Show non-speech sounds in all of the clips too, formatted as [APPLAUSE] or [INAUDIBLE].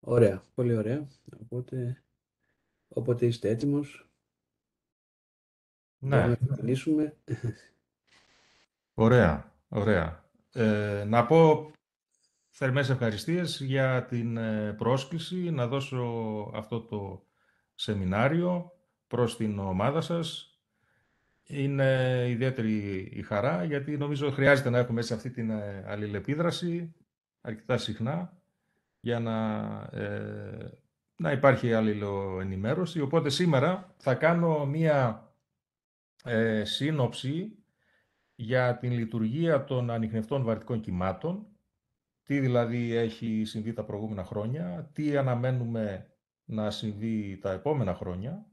Ωραία, πολύ ωραία. Οπότε, όποτε είστε έτοιμος, ναι. να ξεκινήσουμε. Ωραία, ωραία. Ε, να πω θερμές ευχαριστίες για την ε, πρόσκληση να δώσω αυτό το σεμινάριο προς την ομάδα σας. Είναι ιδιαίτερη η χαρά, γιατί νομίζω χρειάζεται να έχουμε σε αυτή την ε, αλληλεπίδραση αρκετά συχνά για να, ε, να υπάρχει αλληλοενημέρωση. Οπότε σήμερα θα κάνω μία ε, σύνοψη για την λειτουργία των ανοιχνευτών βαρτικών κυμάτων, τι δηλαδή έχει συμβεί τα προηγούμενα χρόνια, τι αναμένουμε να συμβεί τα επόμενα χρόνια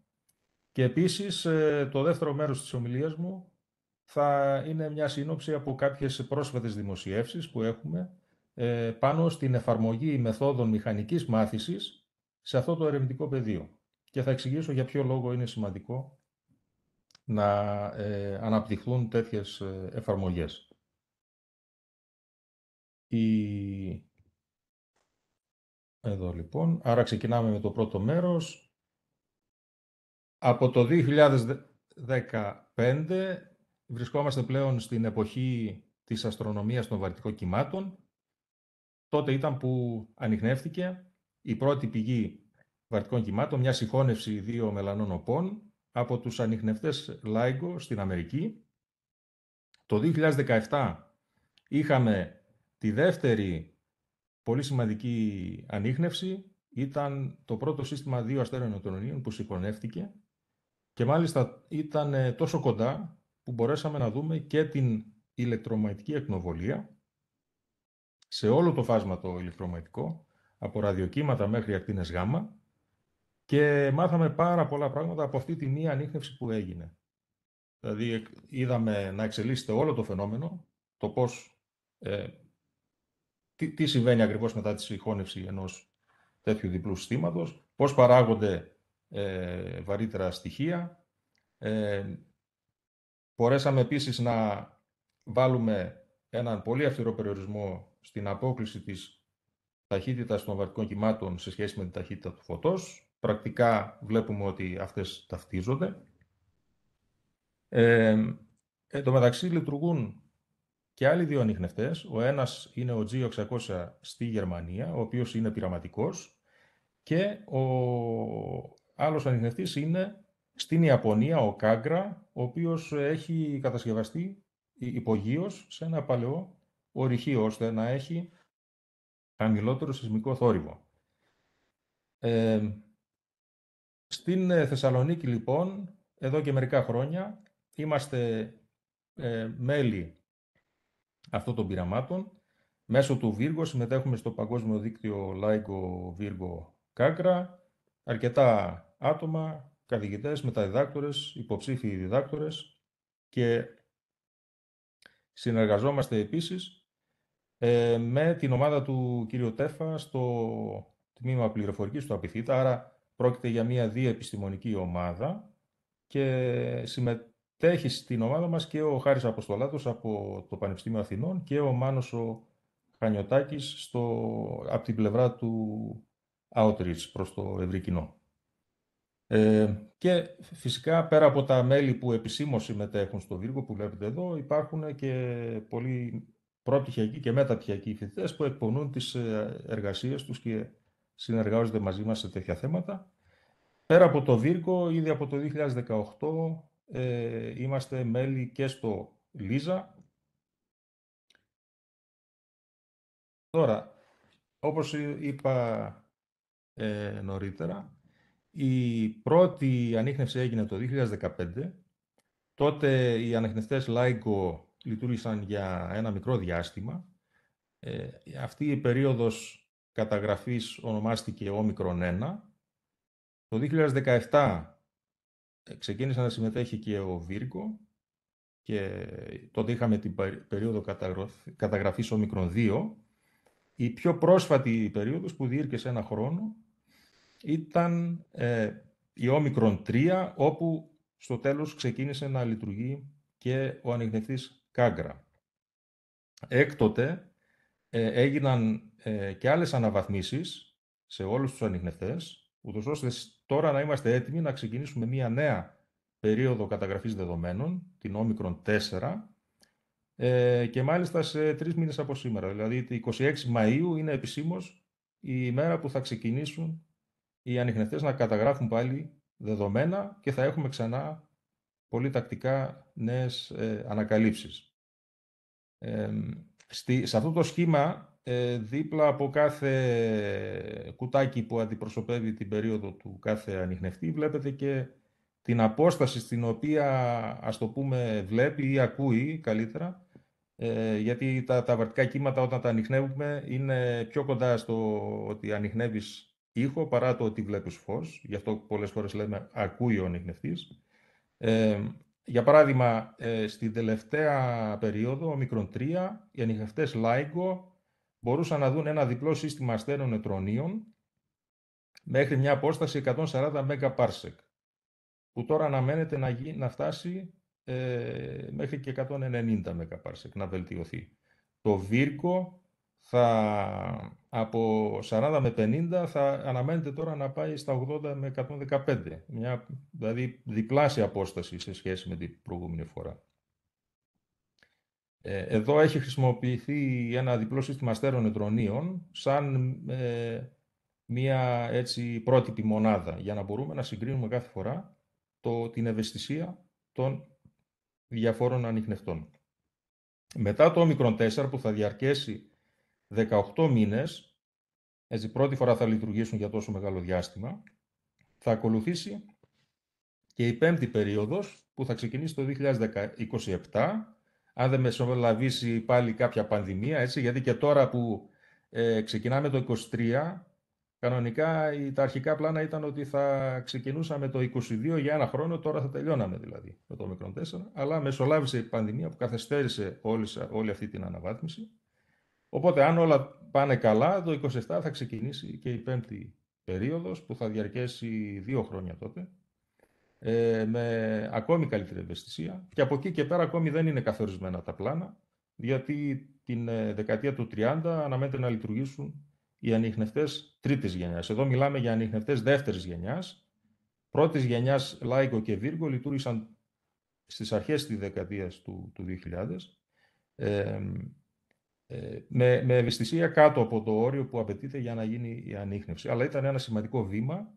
και επίσης ε, το δεύτερο μέρος της ομιλίας μου θα είναι μια σύνοψη από κάποιες πρόσφατες δημοσιεύσεις που έχουμε ε, πάνω στην εφαρμογή μεθόδων μηχανικής μάθησης σε αυτό το ερευνητικό πεδίο. Και θα εξηγήσω για ποιο λόγο είναι σημαντικό να ε, αναπτυχθούν τέτοιες ε, εφαρμογές. Η... Εδώ λοιπόν. Άρα ξεκινάμε με το πρώτο μέρος. Από το 2015 βρισκόμαστε πλέον στην εποχή της αστρονομίας των βαρυτικών κυμάτων τότε ήταν που ανοιχνεύτηκε η πρώτη πηγή βαρτικών κυμάτων, μια συγχώνευση δύο μελανών οπών από τους ανοιχνευτές Λάιγκο στην Αμερική. Το 2017 είχαμε τη δεύτερη πολύ σημαντική ανοίχνευση. Ήταν το πρώτο σύστημα δύο αστέρων νοτρονίων που συγχωνεύτηκε και μάλιστα ήταν τόσο κοντά που μπορέσαμε να δούμε και την ηλεκτρομαγνητική εκνοβολία σε όλο το φάσμα το ηλεκτρομαγνητικό, από ραδιοκύματα μέχρι ακτίνες γάμα και μάθαμε πάρα πολλά πράγματα από αυτή τη μία ανείχνευση που έγινε. Δηλαδή είδαμε να εξελίσσεται όλο το φαινόμενο, το πώς, ε, τι, συμβαίνει ακριβώς μετά τη συγχώνευση ενός τέτοιου διπλού συστήματος, πώς παράγονται ε, βαρύτερα στοιχεία. Ε, μπορέσαμε επίσης να βάλουμε έναν πολύ αυστηρό περιορισμό στην απόκληση της ταχύτητας των βαρτικών κυμάτων σε σχέση με την ταχύτητα του φωτός. Πρακτικά βλέπουμε ότι αυτές ταυτίζονται. Ε, μεταξύ λειτουργούν και άλλοι δύο ανοιχνευτές. Ο ένας είναι ο G600 στη Γερμανία, ο οποίος είναι πειραματικός και ο άλλος ανιχνευτής είναι στην Ιαπωνία, ο Κάγκρα, ο οποίος έχει κατασκευαστεί υπογείως σε ένα παλαιό ορυχή ώστε να έχει χαμηλότερο σεισμικό θόρυβο. Ε, στην ε, Θεσσαλονίκη, λοιπόν, εδώ και μερικά χρόνια, είμαστε ε, μέλη αυτών των πειραμάτων. Μέσω του Βίργο συμμετέχουμε στο παγκόσμιο δίκτυο Λάικο Βίργο ΚΑΚΡΑ. Αρκετά άτομα, καθηγητές, μεταδιδάκτορες, υποψήφιοι διδάκτορες και συνεργαζόμαστε επίσης ε, με την ομάδα του κ. Τέφα στο τμήμα πληροφορικής του Απιθύτα. Άρα πρόκειται για μια διεπιστημονική ομάδα και συμμετέχει στην ομάδα μας και ο Χάρης Αποστολάτος από το Πανεπιστήμιο Αθηνών και ο Μάνος ο Χανιωτάκης στο, από την πλευρά του outreach προς το ευρύ κοινό. Ε, και φυσικά πέρα από τα μέλη που επισήμως συμμετέχουν στο Βίργο που βλέπετε εδώ υπάρχουν και πολλοί προπτυχιακοί και μεταπτυχιακοί φοιτητές που εκπονούν τις ε, εργασίες τους και συνεργάζονται μαζί μας σε τέτοια θέματα. Πέρα από το Δίρκο, ήδη από το 2018 ε, είμαστε μέλη και στο Λίζα. Τώρα, όπως είπα ε, νωρίτερα, η πρώτη ανείχνευση έγινε το 2015. Τότε οι ανεχνευτές Λάικο λειτουργήσαν για ένα μικρό διάστημα. Ε, αυτή η περίοδος καταγραφής ονομάστηκε όμικρον 1. Το 2017 ε, ξεκίνησε να συμμετέχει και ο Βίρκο. και τότε είχαμε την περίοδο καταγραφής όμικρον 2. Η πιο πρόσφατη περίοδος που διήρκεσε ένα χρόνο ήταν ε, η όμικρον 3, όπου στο τέλος ξεκίνησε να λειτουργεί και ο ανιγνευτής Κάγκρα. Έκτοτε ε, έγιναν ε, και άλλες αναβαθμίσεις σε όλους τους ανιχνευτές, ούτως ώστε τώρα να είμαστε έτοιμοι να ξεκινήσουμε μία νέα περίοδο καταγραφής δεδομένων, την όμικρον 4, ε, και μάλιστα σε τρεις μήνες από σήμερα. Δηλαδή, 26 Μαΐου είναι επισήμως η μέρα που θα ξεκινήσουν οι ανιχνευτές να καταγράφουν πάλι δεδομένα και θα έχουμε ξανά πολύ τακτικά νέες ανακαλύψεις σε αυτό το σχήμα, ε, δίπλα από κάθε κουτάκι που αντιπροσωπεύει την περίοδο του κάθε ανοιχνευτή βλέπετε και την απόσταση στην οποία, ας το πούμε, βλέπει ή ακούει καλύτερα, ε, γιατί τα, τα βαρτικά κύματα όταν τα ανοιχνεύουμε είναι πιο κοντά στο ότι ανοιχνεύεις ήχο παρά το ότι βλέπεις φως. Γι' αυτό πολλές φορές λέμε ακούει ο ανοιχνευτής. Ε, για παράδειγμα, ε, στην τελευταία περίοδο, ο μικρον 3, οι ανοιχευτές LIGO μπορούσαν να δουν ένα διπλό σύστημα αστέρων νετρονίων μέχρι μια απόσταση 140 MParsec, που τώρα αναμένεται να, να φτάσει ε, μέχρι και 190 MParsec, να βελτιωθεί. Το Βίρκο θα από 40 με 50 θα αναμένεται τώρα να πάει στα 80 με 115. Μια, δηλαδή διπλάσια απόσταση σε σχέση με την προηγούμενη φορά. Ε, εδώ έχει χρησιμοποιηθεί ένα διπλό σύστημα αστέρων νετρονίων σαν ε, μία έτσι πρότυπη μονάδα για να μπορούμε να συγκρίνουμε κάθε φορά το, την ευαισθησία των διαφόρων ανιχνευτών. Μετά το όμικρον 4 που θα διαρκέσει 18 μήνες έτσι, πρώτη φορά θα λειτουργήσουν για τόσο μεγάλο διάστημα. Θα ακολουθήσει και η πέμπτη περίοδος που θα ξεκινήσει το 2027, αν δεν μεσολαβήσει πάλι κάποια πανδημία, έτσι, γιατί και τώρα που ε, ξεκινάμε το 2023, κανονικά τα αρχικά πλάνα ήταν ότι θα ξεκινούσαμε το 22 για ένα χρόνο, τώρα θα τελειώναμε δηλαδή με το μικρό 4, αλλά μεσολάβησε η πανδημία που καθυστέρησε όλη αυτή την αναβάθμιση. Οπότε αν όλα πάνε καλά, το 27 θα ξεκινήσει και η πέμπτη περίοδος που θα διαρκέσει δύο χρόνια τότε ε, με ακόμη καλύτερη ευαισθησία και από εκεί και πέρα ακόμη δεν είναι καθορισμένα τα πλάνα γιατί την ε, δεκαετία του 30 αναμένεται να λειτουργήσουν οι ανιχνευτές τρίτης γενιάς. Εδώ μιλάμε για ανιχνευτές δεύτερης γενιάς. Πρώτης γενιάς Λάικο και Βίργο λειτουργήσαν στις αρχές της δεκαετίας του, του 2000. Ε, ε, με, με ευαισθησία κάτω από το όριο που απαιτείται για να γίνει η ανείχνευση. Αλλά ήταν ένα σημαντικό βήμα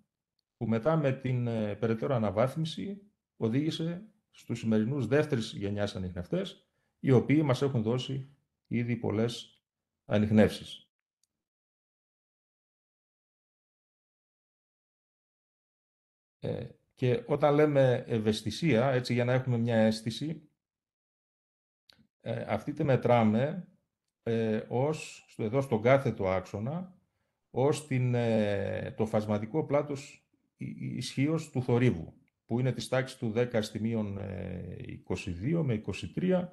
που μετά με την ε, περαιτέρω αναβάθμιση οδήγησε στους σημερινούς δεύτερης γενιάς ανιχνευτές, οι οποίοι μας έχουν δώσει ήδη πολλές ανιχνεύσεις. Ε, και όταν λέμε ευαισθησία, έτσι για να έχουμε μια αίσθηση, ε, αυτή τη μετράμε ε, ως, εδώ στον κάθετο άξονα, ως την, ε, το φασματικό πλάτος ισχύως του θορύβου, που είναι της τάξης του 10 στιμίων 22 με 23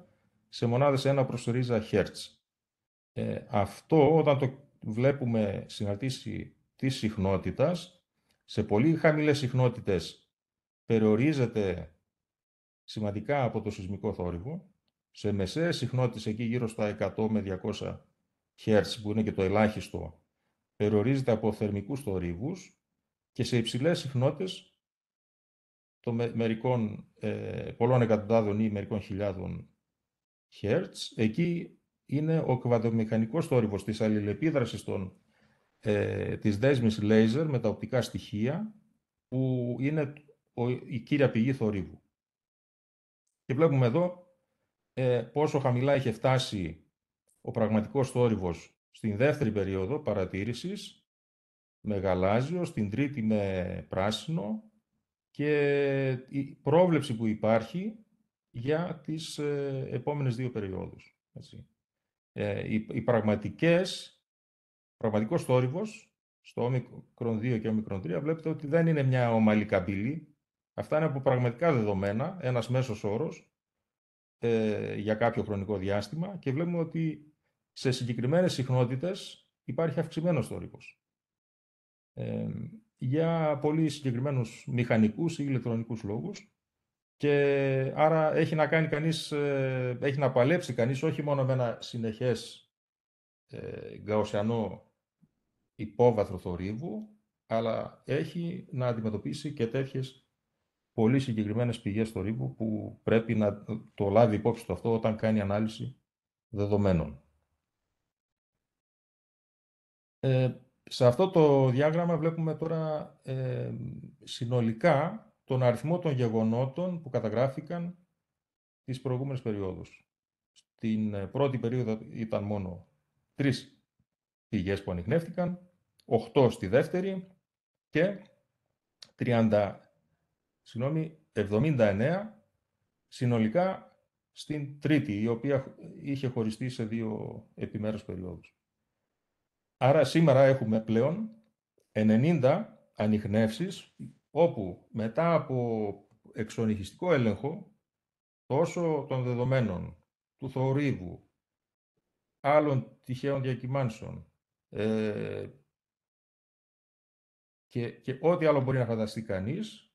σε μονάδες 1 προς ρίζα Ε, αυτό όταν το βλέπουμε συναρτήσει της συχνότητας, σε πολύ χαμηλές συχνότητες περιορίζεται σημαντικά από το σεισμικό θόρυβο, σε μεσαίες συχνότητες εκεί γύρω στα 100 με 200 Hz που είναι και το ελάχιστο περιορίζεται από θερμικούς θορύβους και σε υψηλές συχνότητες των μερικών, ε, πολλών εκατοντάδων ή μερικών χιλιάδων Hz εκεί είναι ο κβαντομηχανικός θόρυβος της αλληλεπίδρασης των, ε, της δέσμης λέιζερ με τα οπτικά στοιχεία που είναι ο, η κύρια πηγή θορύβου. Και βλέπουμε εδώ ε, πόσο χαμηλά είχε φτάσει ο πραγματικός θόρυβος στην δεύτερη περίοδο παρατήρησης, με γαλάζιο, στην τρίτη με πράσινο και η πρόβλεψη που υπάρχει για τις ε, επόμενες δύο περιόδους. Έτσι. Ε, οι, πραγματικές, πραγματικός θόρυβος στο όμικρον 2 και όμικρον 3 βλέπετε ότι δεν είναι μια ομαλή καμπύλη. Αυτά είναι από πραγματικά δεδομένα, ένας μέσος όρος, ε, για κάποιο χρονικό διάστημα και βλέπουμε ότι σε συγκεκριμένες συχνότητες υπάρχει αυξημένος θόρυβος. Ε, για πολύ συγκεκριμένους μηχανικούς ή ηλεκτρονικούς λόγους και άρα έχει να κάνει κανείς, ε, έχει να παλέψει κανείς όχι μόνο με ένα συνεχές ε, υπόβαθρο θορύβου, αλλά έχει να αντιμετωπίσει και τέτοιες πολύ συγκεκριμένες πηγές θορύβου που πρέπει να το λάβει υπόψη του αυτό όταν κάνει ανάλυση δεδομένων. Ε, σε αυτό το διάγραμμα βλέπουμε τώρα ε, συνολικά τον αριθμό των γεγονότων που καταγράφηκαν τις προηγούμενες περιόδους. Στην ε, πρώτη περίοδο ήταν μόνο τρεις πηγές που ανοιχνεύτηκαν, 8 στη δεύτερη και συγγνώμη, 79 συνολικά στην τρίτη, η οποία είχε χωριστεί σε δύο επιμέρους περιόδους. Άρα σήμερα έχουμε πλέον 90 ανιχνεύσεις, όπου μετά από εξονυχιστικό έλεγχο, τόσο των δεδομένων, του θορύβου, άλλων τυχαίων διακυμάνσεων ε, και, και ό,τι άλλο μπορεί να φανταστεί κανείς,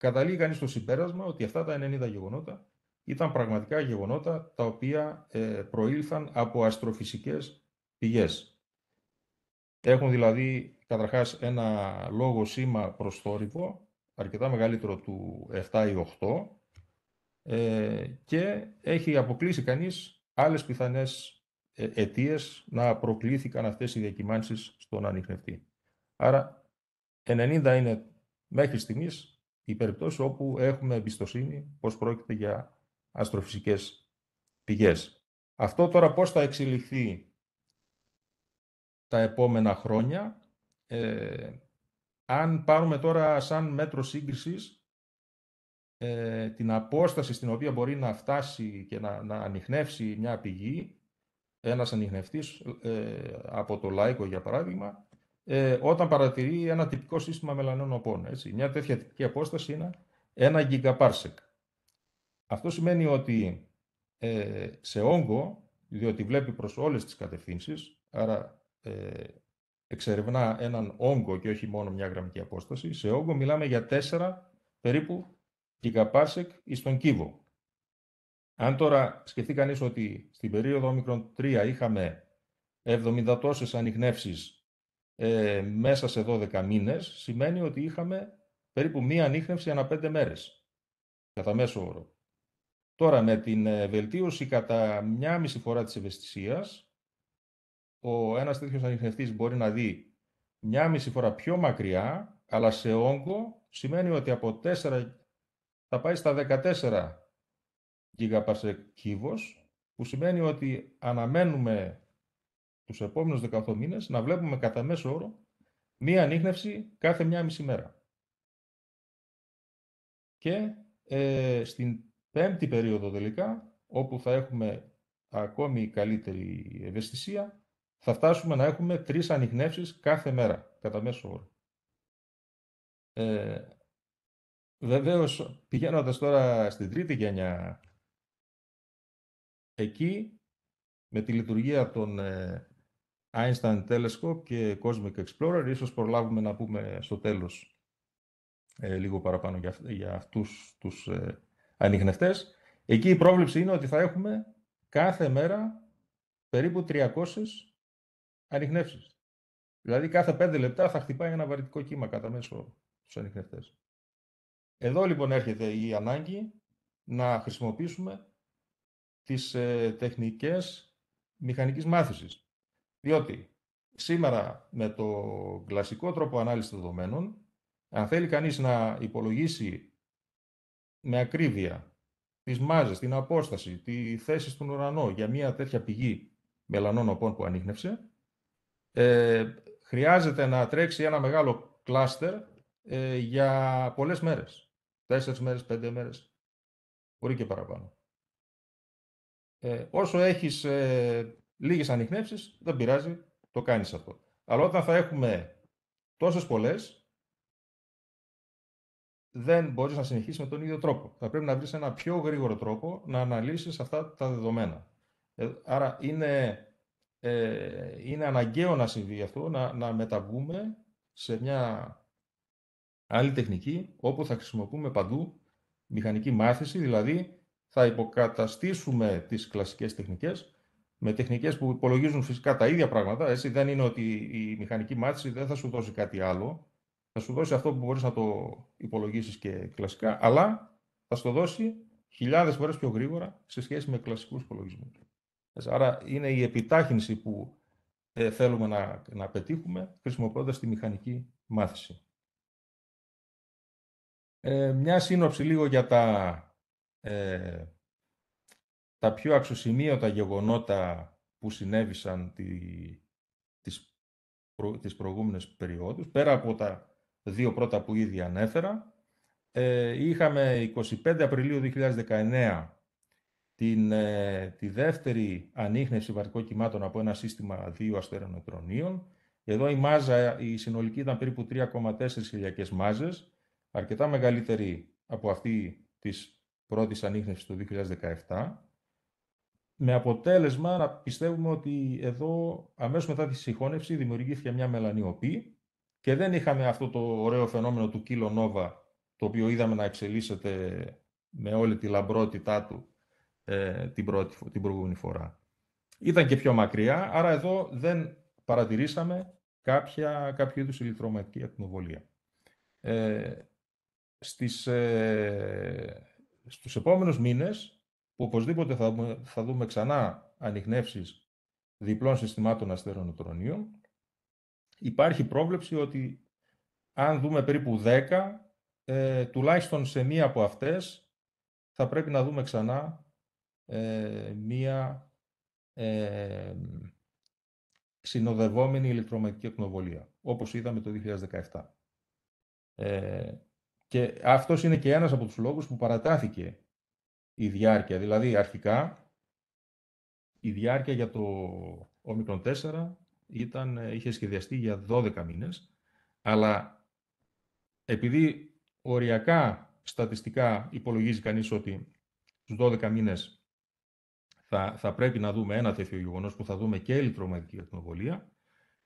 Καταλήγει στο συμπέρασμα ότι αυτά τα 90 γεγονότα ήταν πραγματικά γεγονότα τα οποία ε, προήλθαν από αστροφυσικές πηγές. Έχουν δηλαδή καταρχάς ένα λόγο σήμα προς θόρυβο, αρκετά μεγαλύτερο του 7 ή 8, ε, και έχει αποκλείσει κανείς άλλες πιθανές ε, αιτίες να προκλήθηκαν αυτές οι διακυμάνσεις στον ανιχνευτή. Άρα 90 είναι μέχρι στιγμής οι περίπτωση όπου έχουμε εμπιστοσύνη πως πρόκειται για αστροφυσικές πηγές. Αυτό τώρα πώς θα εξελιχθεί τα επόμενα χρόνια, ε, αν πάρουμε τώρα σαν μέτρο σύγκρισης ε, την απόσταση στην οποία μπορεί να φτάσει και να, να ανοιχνεύσει μια πηγή, ένας ανοιχνευτής ε, από το λαϊκό για παράδειγμα, ε, όταν παρατηρεί ένα τυπικό σύστημα μελανών οπών. Έτσι. Μια τέτοια τυπική απόσταση είναι ένα γιγαπάρσεκ. Αυτό σημαίνει ότι ε, σε όγκο, διότι βλέπει προς όλες τις κατευθύνσεις, άρα ε, εξερευνά έναν όγκο και όχι μόνο μια γραμμική απόσταση, σε όγκο μιλάμε για 4 περίπου γιγαπάρσεκ εις τον κύβο. Αν τώρα σκεφτεί κανείς ότι στην περίοδο όμικρον 3 είχαμε 70 τόσες ανοιχνεύσεις ε, μέσα σε 12 μήνες, σημαίνει ότι είχαμε περίπου μία ανείχνευση ανά 5 μέρες, κατά μέσο όρο. Τώρα, με την ε, βελτίωση κατά μία μισή φορά της ευαισθησίας, ο ένας τέτοιος ανείχνευτής μπορεί να δει μία μισή φορά πιο μακριά, αλλά σε όγκο σημαίνει ότι από 4 θα πάει στα 14 γιγαπαρσεκίβος, που σημαίνει ότι αναμένουμε τους επόμενους 18 μήνες να βλέπουμε κατά μέσο όρο μία ανείχνευση κάθε μία μισή μέρα. Και ε, στην πέμπτη περίοδο τελικά, όπου θα έχουμε ακόμη καλύτερη ευαισθησία, θα φτάσουμε να έχουμε τρεις ανιχνεύσεις κάθε μέρα, κατά μέσο όρο. Ε, βεβαίως, πηγαίνοντας τώρα στην τρίτη γενιά, εκεί, με τη λειτουργία των ε, Einstein Telescope και Cosmic Explorer. Ίσως προλάβουμε να πούμε στο τέλος ε, λίγο παραπάνω για, για αυτούς τους ε, ανιχνευτές. Εκεί η πρόβλεψη είναι ότι θα έχουμε κάθε μέρα περίπου 300 ανιχνεύσεις. Δηλαδή κάθε 5 λεπτά θα χτυπάει ένα βαρυτικό κύμα κατά μέσο στους ανιχνευτές. Εδώ λοιπόν έρχεται η ανάγκη να χρησιμοποιήσουμε τις ε, τεχνικές μηχανικής μάθησης. Διότι σήμερα με το κλασικό τρόπο ανάλυσης δεδομένων, αν θέλει κανείς να υπολογίσει με ακρίβεια τις μάζες, την απόσταση, τη θέση στον ουρανό για μια τέτοια πηγή μελανών οπών που ανείχνευσε, ε, χρειάζεται να τρέξει ένα μεγάλο κλάστερ ε, για πολλές μέρες. Τέσσερις μέρες, πέντε μέρες, μπορεί και παραπάνω. Ε, όσο έχεις ε, λίγες ανοιχνεύσεις, δεν πειράζει, το κάνεις αυτό. Αλλά όταν θα έχουμε τόσες πολλές, δεν μπορείς να συνεχίσεις με τον ίδιο τρόπο. Θα πρέπει να βρεις ένα πιο γρήγορο τρόπο να αναλύσεις αυτά τα δεδομένα. Ε, άρα είναι, ε, είναι αναγκαίο να συμβεί αυτό, να, να μεταβούμε σε μια άλλη τεχνική όπου θα χρησιμοποιούμε παντού μηχανική μάθηση, δηλαδή θα υποκαταστήσουμε τις κλασικές τεχνικές με τεχνικές που υπολογίζουν φυσικά τα ίδια πράγματα. Έτσι δεν είναι ότι η μηχανική μάθηση δεν θα σου δώσει κάτι άλλο. Θα σου δώσει αυτό που μπορείς να το υπολογίσεις και κλασικά, αλλά θα σου το δώσει χιλιάδες φορές πιο γρήγορα σε σχέση με κλασικούς υπολογισμούς. Άρα είναι η επιτάχυνση που ε, θέλουμε να, να πετύχουμε χρησιμοποιώντας τη μηχανική μάθηση. Ε, μια σύνοψη λίγο για τα ε, τα πιο αξιοσημείωτα γεγονότα που συνέβησαν τη, τις, προ, προηγούμενες περιόδους, πέρα από τα δύο πρώτα που ήδη ανέφερα, ε, είχαμε 25 Απριλίου 2019 την, ε, τη δεύτερη ανείχνευση βαρικών κυμάτων από ένα σύστημα δύο αστερονοτρονίων. Εδώ η μάζα, η συνολική ήταν περίπου 3,4 χιλιακές μάζες, αρκετά μεγαλύτερη από αυτή της πρώτης ανείχνευσης του 2017 με αποτέλεσμα να πιστεύουμε ότι εδώ αμέσως μετά τη συγχώνευση δημιουργήθηκε μια μελανιοπή και δεν είχαμε αυτό το ωραίο φαινόμενο του κύλο νόβα το οποίο είδαμε να εξελίσσεται με όλη τη λαμπρότητά του ε, την, πρώτη, την προηγούμενη φορά. Ήταν και πιο μακριά, άρα εδώ δεν παρατηρήσαμε κάποια, κάποιο είδους ηλεκτρομαγνητική ακτινοβολία. Ε, στις, ε, στους επόμενους μήνες που οπωσδήποτε θα, θα δούμε ξανά ανιχνεύσεις διπλών συστημάτων αστέρων Υπάρχει πρόβλεψη ότι αν δούμε περίπου 10, ε, τουλάχιστον σε μία από αυτές θα πρέπει να δούμε ξανά ε, μία ε, συνοδευόμενη ηλεκτρομαγνητική εκνοβολία, όπως είδαμε το 2017. Ε, και αυτός είναι και ένας από τους λόγους που παρατάθηκε η διάρκεια. Δηλαδή, αρχικά, η διάρκεια για το όμικρον 4 ήταν, είχε σχεδιαστεί για 12 μήνες, αλλά επειδή οριακά στατιστικά υπολογίζει κανείς ότι στους 12 μήνες θα, θα πρέπει να δούμε ένα τέτοιο γεγονός που θα δούμε και ηλεκτρομαγνητική ακτινοβολία,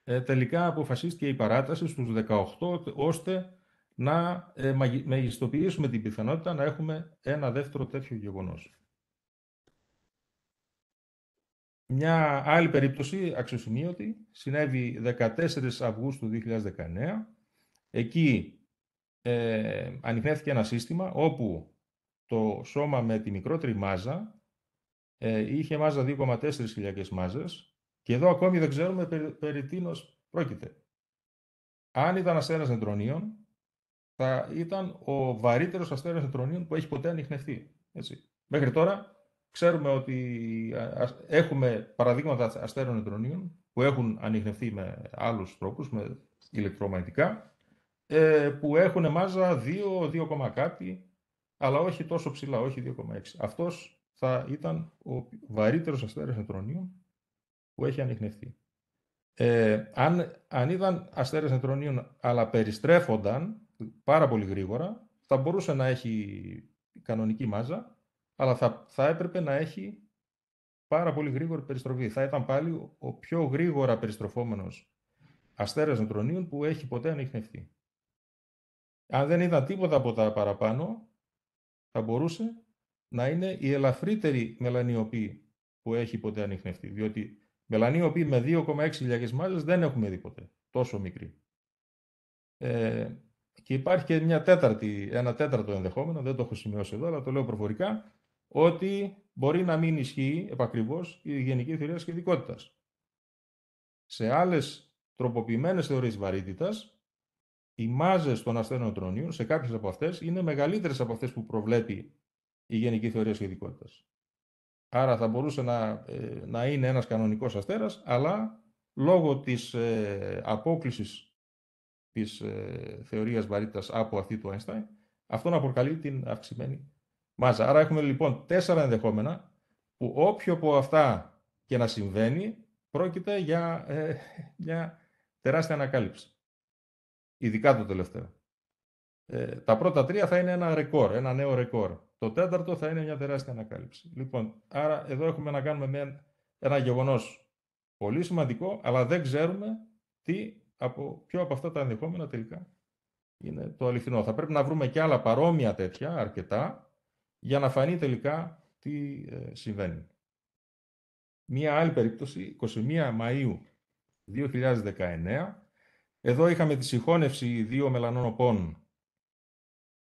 ε, τελικά αποφασίστηκε η παράταση στους 18, ώστε να ε, μεγιστοποιήσουμε την πιθανότητα να έχουμε ένα δεύτερο τέτοιο γεγονός. Μια άλλη περίπτωση, αξιοσημείωτη, συνέβη 14 Αυγούστου 2019. Εκεί ε, ένα σύστημα όπου το σώμα με τη μικρότερη μάζα ε, είχε μάζα 2,4 χιλιακές μάζες και εδώ ακόμη δεν ξέρουμε περί, περί πρόκειται. Αν ήταν ασθένας νετρονίων, θα ήταν ο βαρύτερος αστέρας νετρονίων που έχει ποτέ ανοιχνευτεί. Έτσι. Μέχρι τώρα ξέρουμε ότι έχουμε παραδείγματα αστέρων νετρονίων που έχουν ανοιχνευτεί με άλλους τρόπους, με ηλεκτρομαγνητικά, ε, που έχουν μάζα 2, 2, κάτι, αλλά όχι τόσο ψηλά, όχι 2,6. Αυτός θα ήταν ο βαρύτερος αστέρας νετρονίων που έχει ανοιχνευτεί. Ε, αν, αν ήταν αστέρες νετρονίων αλλά περιστρέφονταν, πάρα πολύ γρήγορα. Θα μπορούσε να έχει κανονική μάζα, αλλά θα, θα έπρεπε να έχει πάρα πολύ γρήγορη περιστροφή. Θα ήταν πάλι ο πιο γρήγορα περιστροφόμενος αστέρας νετρονίων που έχει ποτέ ανοιχνευτεί. Αν δεν ήταν τίποτα από τα παραπάνω, θα μπορούσε να είναι η ελαφρύτερη μελανιοπή που έχει ποτέ ανοιχνευτεί. Διότι μελανιοπή με 2,6 χιλιάδες μάζες δεν έχουμε δει ποτέ. Τόσο μικρή. Ε, και υπάρχει και μια τέταρτη, ένα τέταρτο ενδεχόμενο, δεν το έχω σημειώσει εδώ, αλλά το λέω προφορικά, ότι μπορεί να μην ισχύει επακριβώς η γενική θεωρία σχετικότητας. Σε άλλες τροποποιημένες θεωρίες βαρύτητας, οι μάζες των ασθένων τρονίων, σε κάποιες από αυτές είναι μεγαλύτερες από αυτές που προβλέπει η γενική θεωρία σχετικότητας. Άρα θα μπορούσε να, ε, να είναι ένας κανονικός αστέρας, αλλά λόγω της ε, απόκλησης. Της ε, θεωρίας βαρύτητας από αυτή του Einstein, αυτό να προκαλεί την αυξημένη μάζα. Άρα έχουμε λοιπόν τέσσερα ενδεχόμενα που όποιο από αυτά και να συμβαίνει πρόκειται για μια ε, τεράστια ανακάλυψη. Ειδικά το τελευταίο. Ε, τα πρώτα τρία θα είναι ένα ρεκόρ, ένα νέο ρεκόρ. Το τέταρτο θα είναι μια τεράστια ανακάλυψη. Λοιπόν, άρα εδώ έχουμε να κάνουμε με ένα γεγονός πολύ σημαντικό, αλλά δεν ξέρουμε τι από ποιο από αυτά τα ενδεχόμενα τελικά είναι το αληθινό. Θα πρέπει να βρούμε και άλλα παρόμοια τέτοια, αρκετά, για να φανεί τελικά τι ε, συμβαίνει. Μία άλλη περίπτωση, 21 Μαΐου 2019, εδώ είχαμε τη συγχώνευση δύο μελανών οπών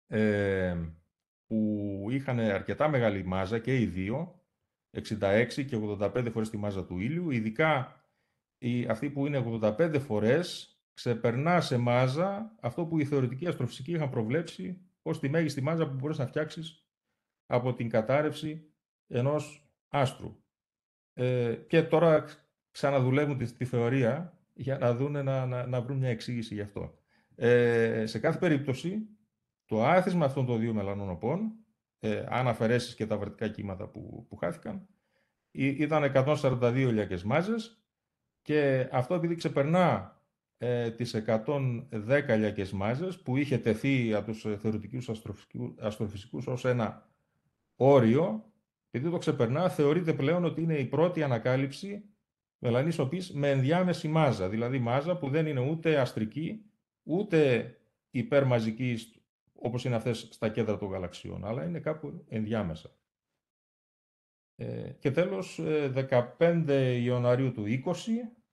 ε, που είχαν αρκετά μεγάλη μάζα και οι δύο, 66 και 85 φορές τη μάζα του ήλιου, ειδικά η, αυτή που είναι 85 φορές ξεπερνά σε μάζα αυτό που οι θεωρητικοί αστροφυσικοί είχαν προβλέψει ως τη μέγιστη μάζα που μπορείς να φτιάξεις από την κατάρρευση ενός άστρου. Ε, και τώρα ξαναδουλεύουν τη, τη, θεωρία για να δουνε να, να, να βρουν μια εξήγηση γι' αυτό. Ε, σε κάθε περίπτωση, το άθισμα αυτών των δύο μελανών οπών, ε, αν αφαιρέσεις και τα βρετικά κύματα που, χάθηκαν, ήταν 142 ηλιακές μάζες και αυτό επειδή ξεπερνά ε, τις 110 ηλιακές μάζες που είχε τεθεί από τους θεωρητικούς αστροφυσικούς ως ένα όριο, επειδή το ξεπερνά θεωρείται πλέον ότι είναι η πρώτη ανακάλυψη μελανής οπής με ενδιάμεση μάζα, δηλαδή μάζα που δεν είναι ούτε αστρική, ούτε υπερμαζικής όπως είναι αυτές στα κέντρα των γαλαξιών, αλλά είναι κάπου ενδιάμεσα. Ε, και τέλος, 15 ε, Ιανουαρίου του 20,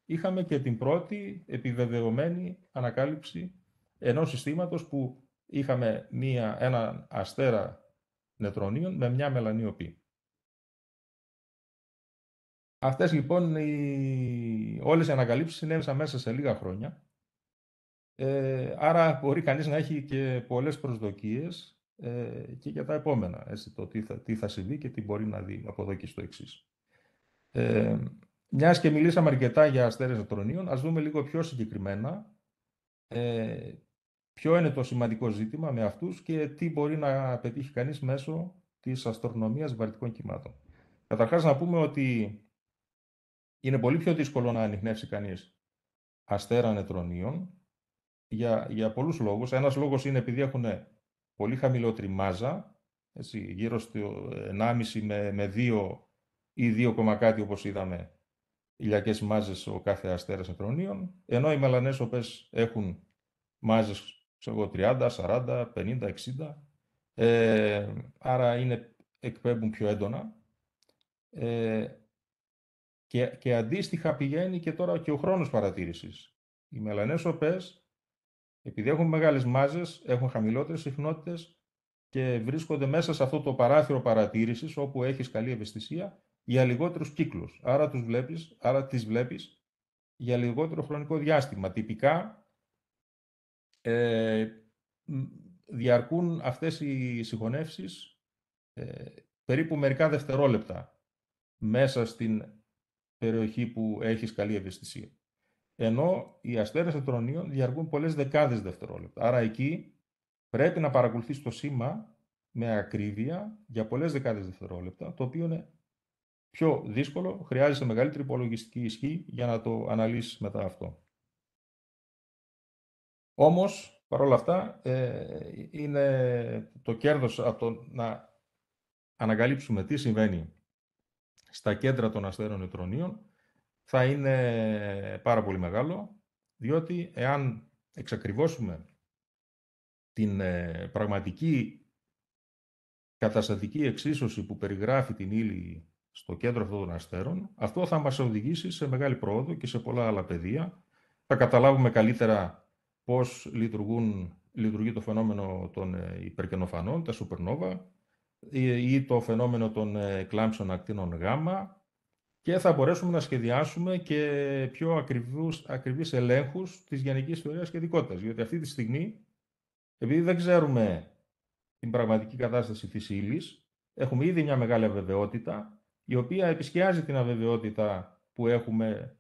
είχαμε και την πρώτη επιβεβαιωμένη ανακάλυψη ενός συστήματος που είχαμε μία, ένα αστέρα νετρονίων με μια μελανιοπή. Αυτές λοιπόν οι... όλες οι ανακαλύψεις συνέβησαν μέσα σε λίγα χρόνια. Ε, άρα μπορεί κανείς να έχει και πολλές προσδοκίες ε, και για τα επόμενα, έτσι, το τι θα, τι θα συμβεί και τι μπορεί να δει από εδώ και στο εξής. Ε, μιας και μιλήσαμε αρκετά για αστέρες νετρονίων, ας δούμε λίγο πιο συγκεκριμένα ε, ποιο είναι το σημαντικό ζήτημα με αυτούς και τι μπορεί να πετύχει κανείς μέσω της αστρονομίας βαρυτικών κυμάτων. Καταρχάς να πούμε ότι είναι πολύ πιο δύσκολο να ανοιχνεύσει κανείς αστέρα νετρονίων για, για πολλούς λόγους. Ένας λόγος είναι επειδή έχουν πολύ χαμηλότερη μάζα, γύρω στο 1,5 με, με 2 ή 2, κάτι όπως είδαμε ηλιακές μάζες ο κάθε αστέρας ακρονίων, ενώ οι μελανές οπές έχουν μάζες 30, 40, 50, 60, άρα είναι, εκπέμπουν πιο έντονα. Ε, και, και αντίστοιχα πηγαίνει και τώρα και ο χρόνος παρατήρησης. Οι μελανές οπές, επειδή έχουν μεγάλες μάζες, έχουν χαμηλότερες συχνότητες και βρίσκονται μέσα σε αυτό το παράθυρο παρατήρησης, όπου έχεις καλή ευαισθησία, για λιγότερους κύκλους. Άρα, τους βλέπεις, άρα τις βλέπεις για λιγότερο χρονικό διάστημα. Τυπικά ε, διαρκούν αυτές οι συγχωνεύσεις ε, περίπου μερικά δευτερόλεπτα μέσα στην περιοχή που έχεις καλή ευαισθησία. Ενώ οι αστέρες ατρονίων διαρκούν πολλές δεκάδες δευτερόλεπτα. Άρα εκεί πρέπει να παρακολουθείς το σήμα με ακρίβεια για πολλές δεκάδες δευτερόλεπτα, το οποίο είναι πιο δύσκολο, χρειάζεται μεγαλύτερη υπολογιστική ισχύ για να το αναλύσεις μετά αυτό. Όμως, παρόλα αυτά, ε, είναι το κέρδος από το να ανακαλύψουμε τι συμβαίνει στα κέντρα των αστέρων νετρονίων θα είναι πάρα πολύ μεγάλο, διότι εάν εξακριβώσουμε την ε, πραγματική καταστατική εξίσωση που περιγράφει την ύλη στο κέντρο αυτών των αστέρων, αυτό θα μας οδηγήσει σε μεγάλη πρόοδο και σε πολλά άλλα πεδία. Θα καταλάβουμε καλύτερα πώς λειτουργούν, λειτουργεί το φαινόμενο των ε, υπερκενοφανών, τα supernova, ε, ή το φαινόμενο των ε, κλάμψων ακτίνων γάμα και θα μπορέσουμε να σχεδιάσουμε και πιο ακριβούς, ακριβείς ελέγχους της γενικής θεωρίας σχετικότητας. Γιατί αυτή τη στιγμή, επειδή δεν ξέρουμε την πραγματική κατάσταση της ύλης, έχουμε ήδη μια μεγάλη αβεβαιότητα η οποία επισκιάζει την αβεβαιότητα που έχουμε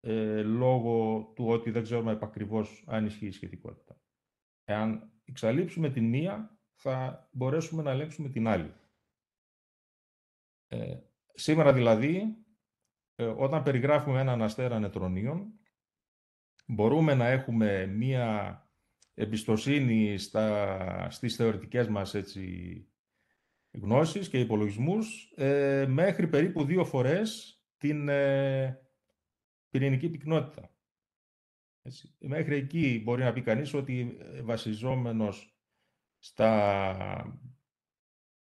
ε, λόγω του ότι δεν ξέρουμε επακριβώς αν ισχύει η σχετικότητα. Εάν εξαλείψουμε την μία, θα μπορέσουμε να ελέγξουμε την άλλη. Ε, σήμερα δηλαδή, ε, όταν περιγράφουμε έναν αστέρα νετρονίων, μπορούμε να έχουμε μία εμπιστοσύνη στα, στις θεωρητικές μας έτσι, γνώσεις και υπολογισμούς ε, μέχρι περίπου δύο φορές την πυρηνική ε, πυκνότητα. Έτσι. Μέχρι εκεί μπορεί να πει κανείς ότι ε, βασιζόμενος στα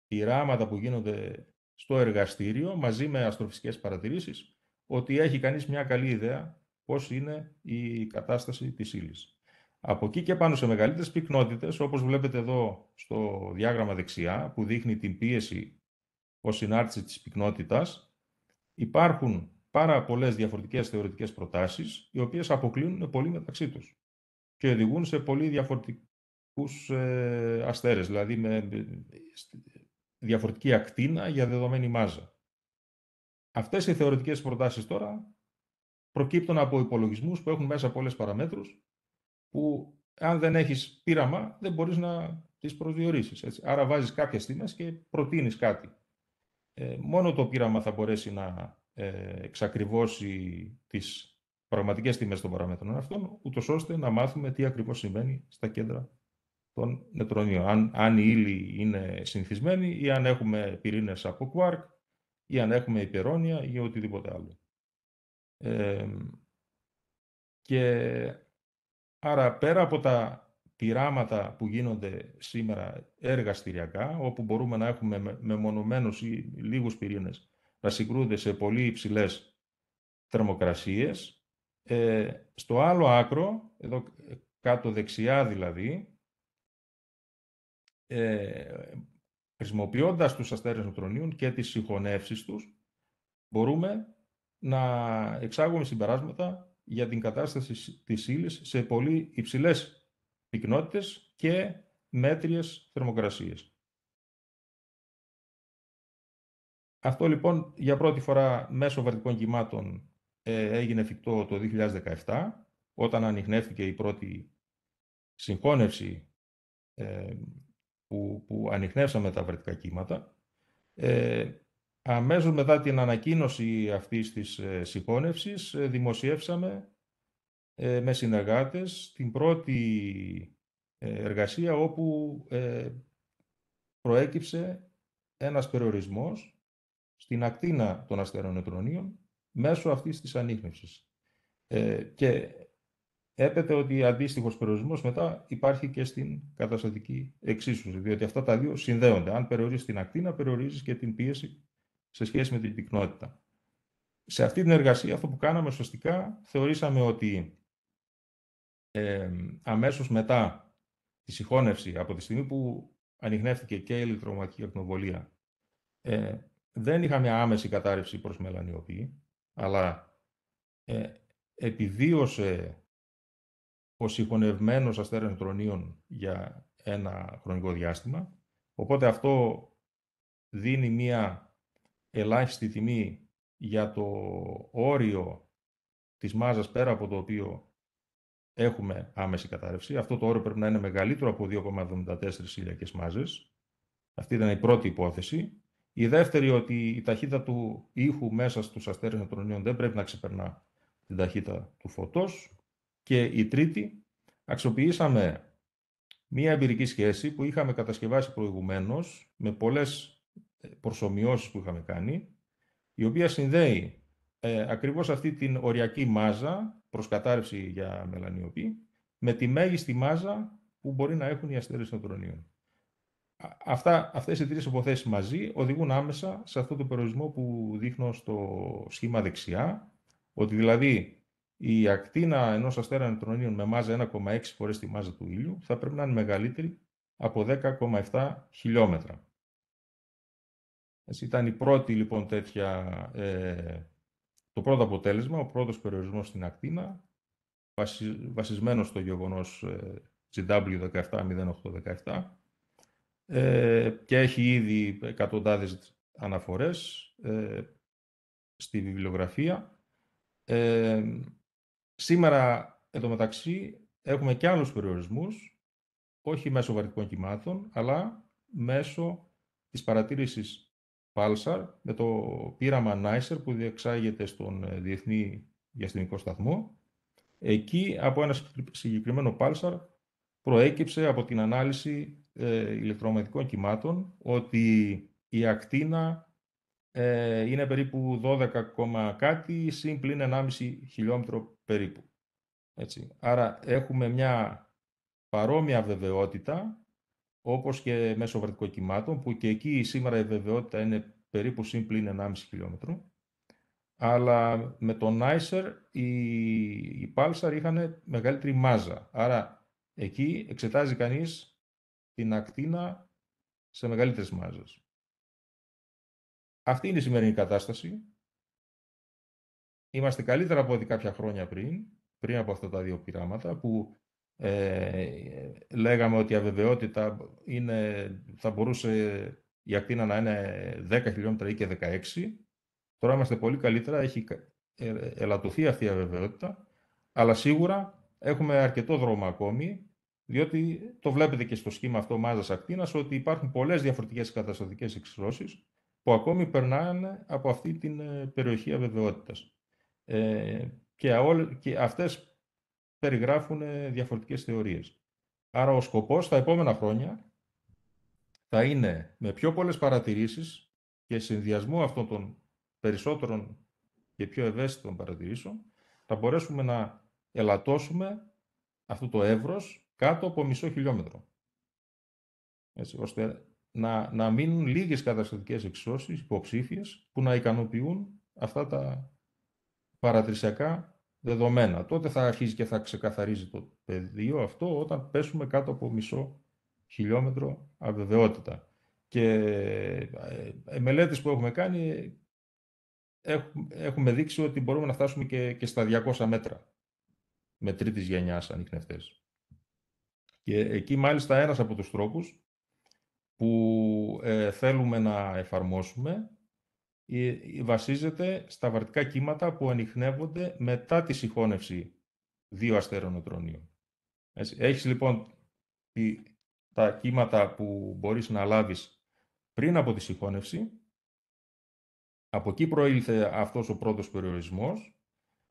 πειράματα που γίνονται στο εργαστήριο μαζί με αστροφυσικές παρατηρήσεις ότι έχει κανείς μια καλή ιδέα πώς είναι η κατάσταση της ύλης. Από εκεί και πάνω σε μεγαλύτερες πυκνότητες, όπως βλέπετε εδώ στο διάγραμμα δεξιά, που δείχνει την πίεση ως συνάρτηση της πυκνότητας, υπάρχουν πάρα πολλές διαφορετικές θεωρητικές προτάσεις, οι οποίες αποκλίνουν πολύ μεταξύ τους και οδηγούν σε πολύ διαφορετικούς αστέρε, αστέρες, δηλαδή με διαφορετική ακτίνα για δεδομένη μάζα. Αυτές οι θεωρητικές προτάσεις τώρα προκύπτουν από υπολογισμούς που έχουν μέσα πολλές παραμέτρους, που αν δεν έχεις πείραμα δεν μπορείς να τις προσδιορίσεις. Άρα βάζεις κάποιες τιμές και προτείνεις κάτι. Ε, μόνο το πείραμα θα μπορέσει να ε, εξακριβώσει τις πραγματικές τιμέ των παραμέτρων αυτών, ούτως ώστε να μάθουμε τι ακριβώς συμβαίνει στα κέντρα των νετρονίων. Αν, αν η ύλη είναι συνηθισμένη ή αν έχουμε πυρήνες από κουάρκ ή αν έχουμε υπερόνια ή οτιδήποτε άλλο. Ε, και Άρα πέρα από τα πειράματα που γίνονται σήμερα εργαστηριακά, όπου μπορούμε να έχουμε μεμονωμένους ή λίγους πυρήνες να συγκρούνται σε πολύ υψηλές θερμοκρασίες, ε, στο άλλο άκρο, εδώ κάτω δεξιά δηλαδή, ε, χρησιμοποιώντας τους αστέρες νοτρονίων και τις συγχωνεύσεις τους, μπορούμε να εξάγουμε συμπεράσματα για την κατάσταση της ύλης σε πολύ υψηλές πυκνότητες και μέτριες θερμοκρασίες. Αυτό λοιπόν για πρώτη φορά μέσω βαρτικών κυμάτων ε, έγινε εφικτό το 2017, όταν ανοιχνεύτηκε η πρώτη συγχώνευση ε, που, που ανοιχνεύσαμε τα βαρτικά κύματα. Ε, Αμέσως μετά την ανακοίνωση αυτής της ε, συγχώνευσης ε, δημοσιεύσαμε ε, με συνεργάτες την πρώτη εργασία όπου προέκυψε ένας περιορισμός στην ακτίνα των αστέρων μέσω αυτής της ανείχνευσης. Και έπεται ότι αντίστοιχος περιορισμός μετά υπάρχει και στην καταστατική εξίσωση, διότι αυτά τα δύο συνδέονται. Αν περιορίζεις την ακτίνα, περιορίζεις και την πίεση σε σχέση με την πυκνότητα. Σε αυτή την εργασία αυτό που κάναμε σωστικά θεωρήσαμε ότι ε, αμέσως μετά τη συγχώνευση από τη στιγμή που ανοιχνεύτηκε και η ηλεκτρομαγική ακτινοβολία ε, δεν είχαμε άμεση κατάρρευση προς μελανιοποίηση, αλλά ε, επιβίωσε ο συγχωνευμένος αστέρα νετρονίων για ένα χρονικό διάστημα. Οπότε αυτό δίνει μία ελάχιστη τιμή για το όριο της μάζας πέρα από το οποίο έχουμε άμεση κατάρρευση. Αυτό το όριο πρέπει να είναι μεγαλύτερο από 2,74 ηλιακές μάζες. Αυτή ήταν η πρώτη υπόθεση. Η δεύτερη ότι η ταχύτητα του ήχου μέσα στους αστέρες νετρονίων δεν πρέπει να ξεπερνά την ταχύτητα του φωτός. Και η τρίτη, αξιοποιήσαμε μία εμπειρική σχέση που είχαμε κατασκευάσει προηγουμένως με πολλές ε, προσωμιώσει που είχαμε κάνει, η οποία συνδέει ε, ακριβώς αυτή την οριακή μάζα προς κατάρρευση για μελανιωπή με τη μέγιστη μάζα που μπορεί να έχουν οι αστέρες νοτρονίων. Αυτά, αυτές οι τρεις υποθέσεις μαζί οδηγούν άμεσα σε αυτό το περιορισμό που δείχνω στο σχήμα δεξιά, ότι δηλαδή η ακτίνα ενός αστέρα νετρονίων με μάζα 1,6 φορές τη μάζα του ήλιου θα πρέπει να είναι μεγαλύτερη από 10,7 χιλιόμετρα ήταν η πρώτη λοιπόν τέτοια, ε, το πρώτο αποτέλεσμα, ο πρώτος περιορισμός στην ακτίνα, βασι, βασισμένος στο γεγονός ε, gw 170817 ε, και έχει ήδη εκατοντάδες αναφορές ε, στη βιβλιογραφία. Ε, σήμερα, εν μεταξύ, έχουμε και άλλους περιορισμούς, όχι μέσω βαρυτικών κυμάτων, αλλά μέσω της παρατήρησης Pulsar με το πείραμα NICER που διεξάγεται στον ε, Διεθνή Διαστημικό Σταθμό. Εκεί από ένα συγκεκριμένο πάλσαρ προέκυψε από την ανάλυση ε, ηλεκτρομαγνητικών κυμάτων ότι η ακτίνα ε, είναι περίπου 12, κάτι σύμπλην 1,5 χιλιόμετρο περίπου. Έτσι. Άρα έχουμε μια παρόμοια βεβαιότητα όπως και μέσω βαρτικών κυμάτων, που και εκεί σήμερα η βεβαιότητα είναι περίπου συμπλήν 1,5 χιλιόμετρο. Αλλά με τον NICER οι, οι Πάλσαρ είχαν μεγαλύτερη μάζα. Άρα εκεί εξετάζει κανείς την ακτίνα σε μεγαλύτερες μάζες. Αυτή είναι η σημερινή κατάσταση. Είμαστε καλύτερα από ό,τι κάποια χρόνια πριν, πριν από αυτά τα δύο πειράματα, που ε, λέγαμε ότι η αβεβαιότητα είναι, θα μπορούσε η ακτίνα να είναι 10 χιλιόμετρα ή και 16. Τώρα είμαστε πολύ καλύτερα, έχει ε, ελαττωθεί αυτή η αβεβαιότητα, αλλά σίγουρα έχουμε αρκετό δρόμο ακόμη, διότι το βλέπετε και στο σχήμα αυτό μάζας ακτίνας, ότι υπάρχουν πολλές διαφορετικές καταστατικές εξισώσεις που ακόμη περνάνε από αυτή την ε, περιοχή αβεβαιότητας. και, και αυτές περιγράφουν διαφορετικές θεωρίες. Άρα ο σκοπός στα επόμενα χρόνια θα είναι με πιο πολλές παρατηρήσεις και συνδυασμό αυτών των περισσότερων και πιο ευαίσθητων παρατηρήσεων θα μπορέσουμε να ελαττώσουμε αυτό το εύρος κάτω από μισό χιλιόμετρο. Έτσι, ώστε να, να μείνουν λίγες καταστατικές εξώσεις υποψήφιες που να ικανοποιούν αυτά τα παρατηρησιακά δεδομένα. Τότε θα αρχίζει και θα ξεκαθαρίζει το πεδίο αυτό όταν πέσουμε κάτω από μισό χιλιόμετρο αβεβαιότητα. Και ε, ε μελέτες που έχουμε κάνει έχουμε δείξει ότι μπορούμε να φτάσουμε και, στα 200 μέτρα με τρίτης γενιάς ανοιχνευτές. Και εκεί μάλιστα ένας από τους τρόπους που ε, θέλουμε να εφαρμόσουμε ε, ε, βασίζεται στα βαρτικά κύματα που ανοιχνεύονται μετά τη συγχώνευση δύο αστέρων οτρονίων. Έχεις λοιπόν τα κύματα που μπορείς να λάβεις πριν από τη συγχώνευση. Από εκεί προήλθε αυτός ο πρώτος περιορισμός,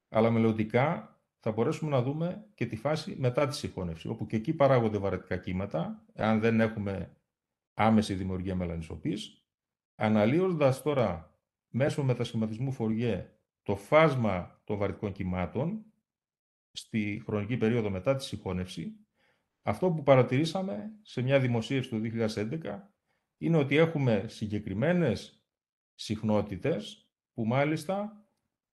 αλλά μελλοντικά θα μπορέσουμε να δούμε και τη φάση μετά τη συγχώνευση, όπου και εκεί παράγονται βαρετικά κύματα, αν δεν έχουμε άμεση δημιουργία μελανισοπής. Αναλύοντας τώρα μέσω μετασχηματισμού Φοριέ το φάσμα των βαρικών κυμάτων στη χρονική περίοδο μετά τη συγχώνευση, αυτό που παρατηρήσαμε σε μια δημοσίευση του 2011 είναι ότι έχουμε συγκεκριμένες συχνότητες που μάλιστα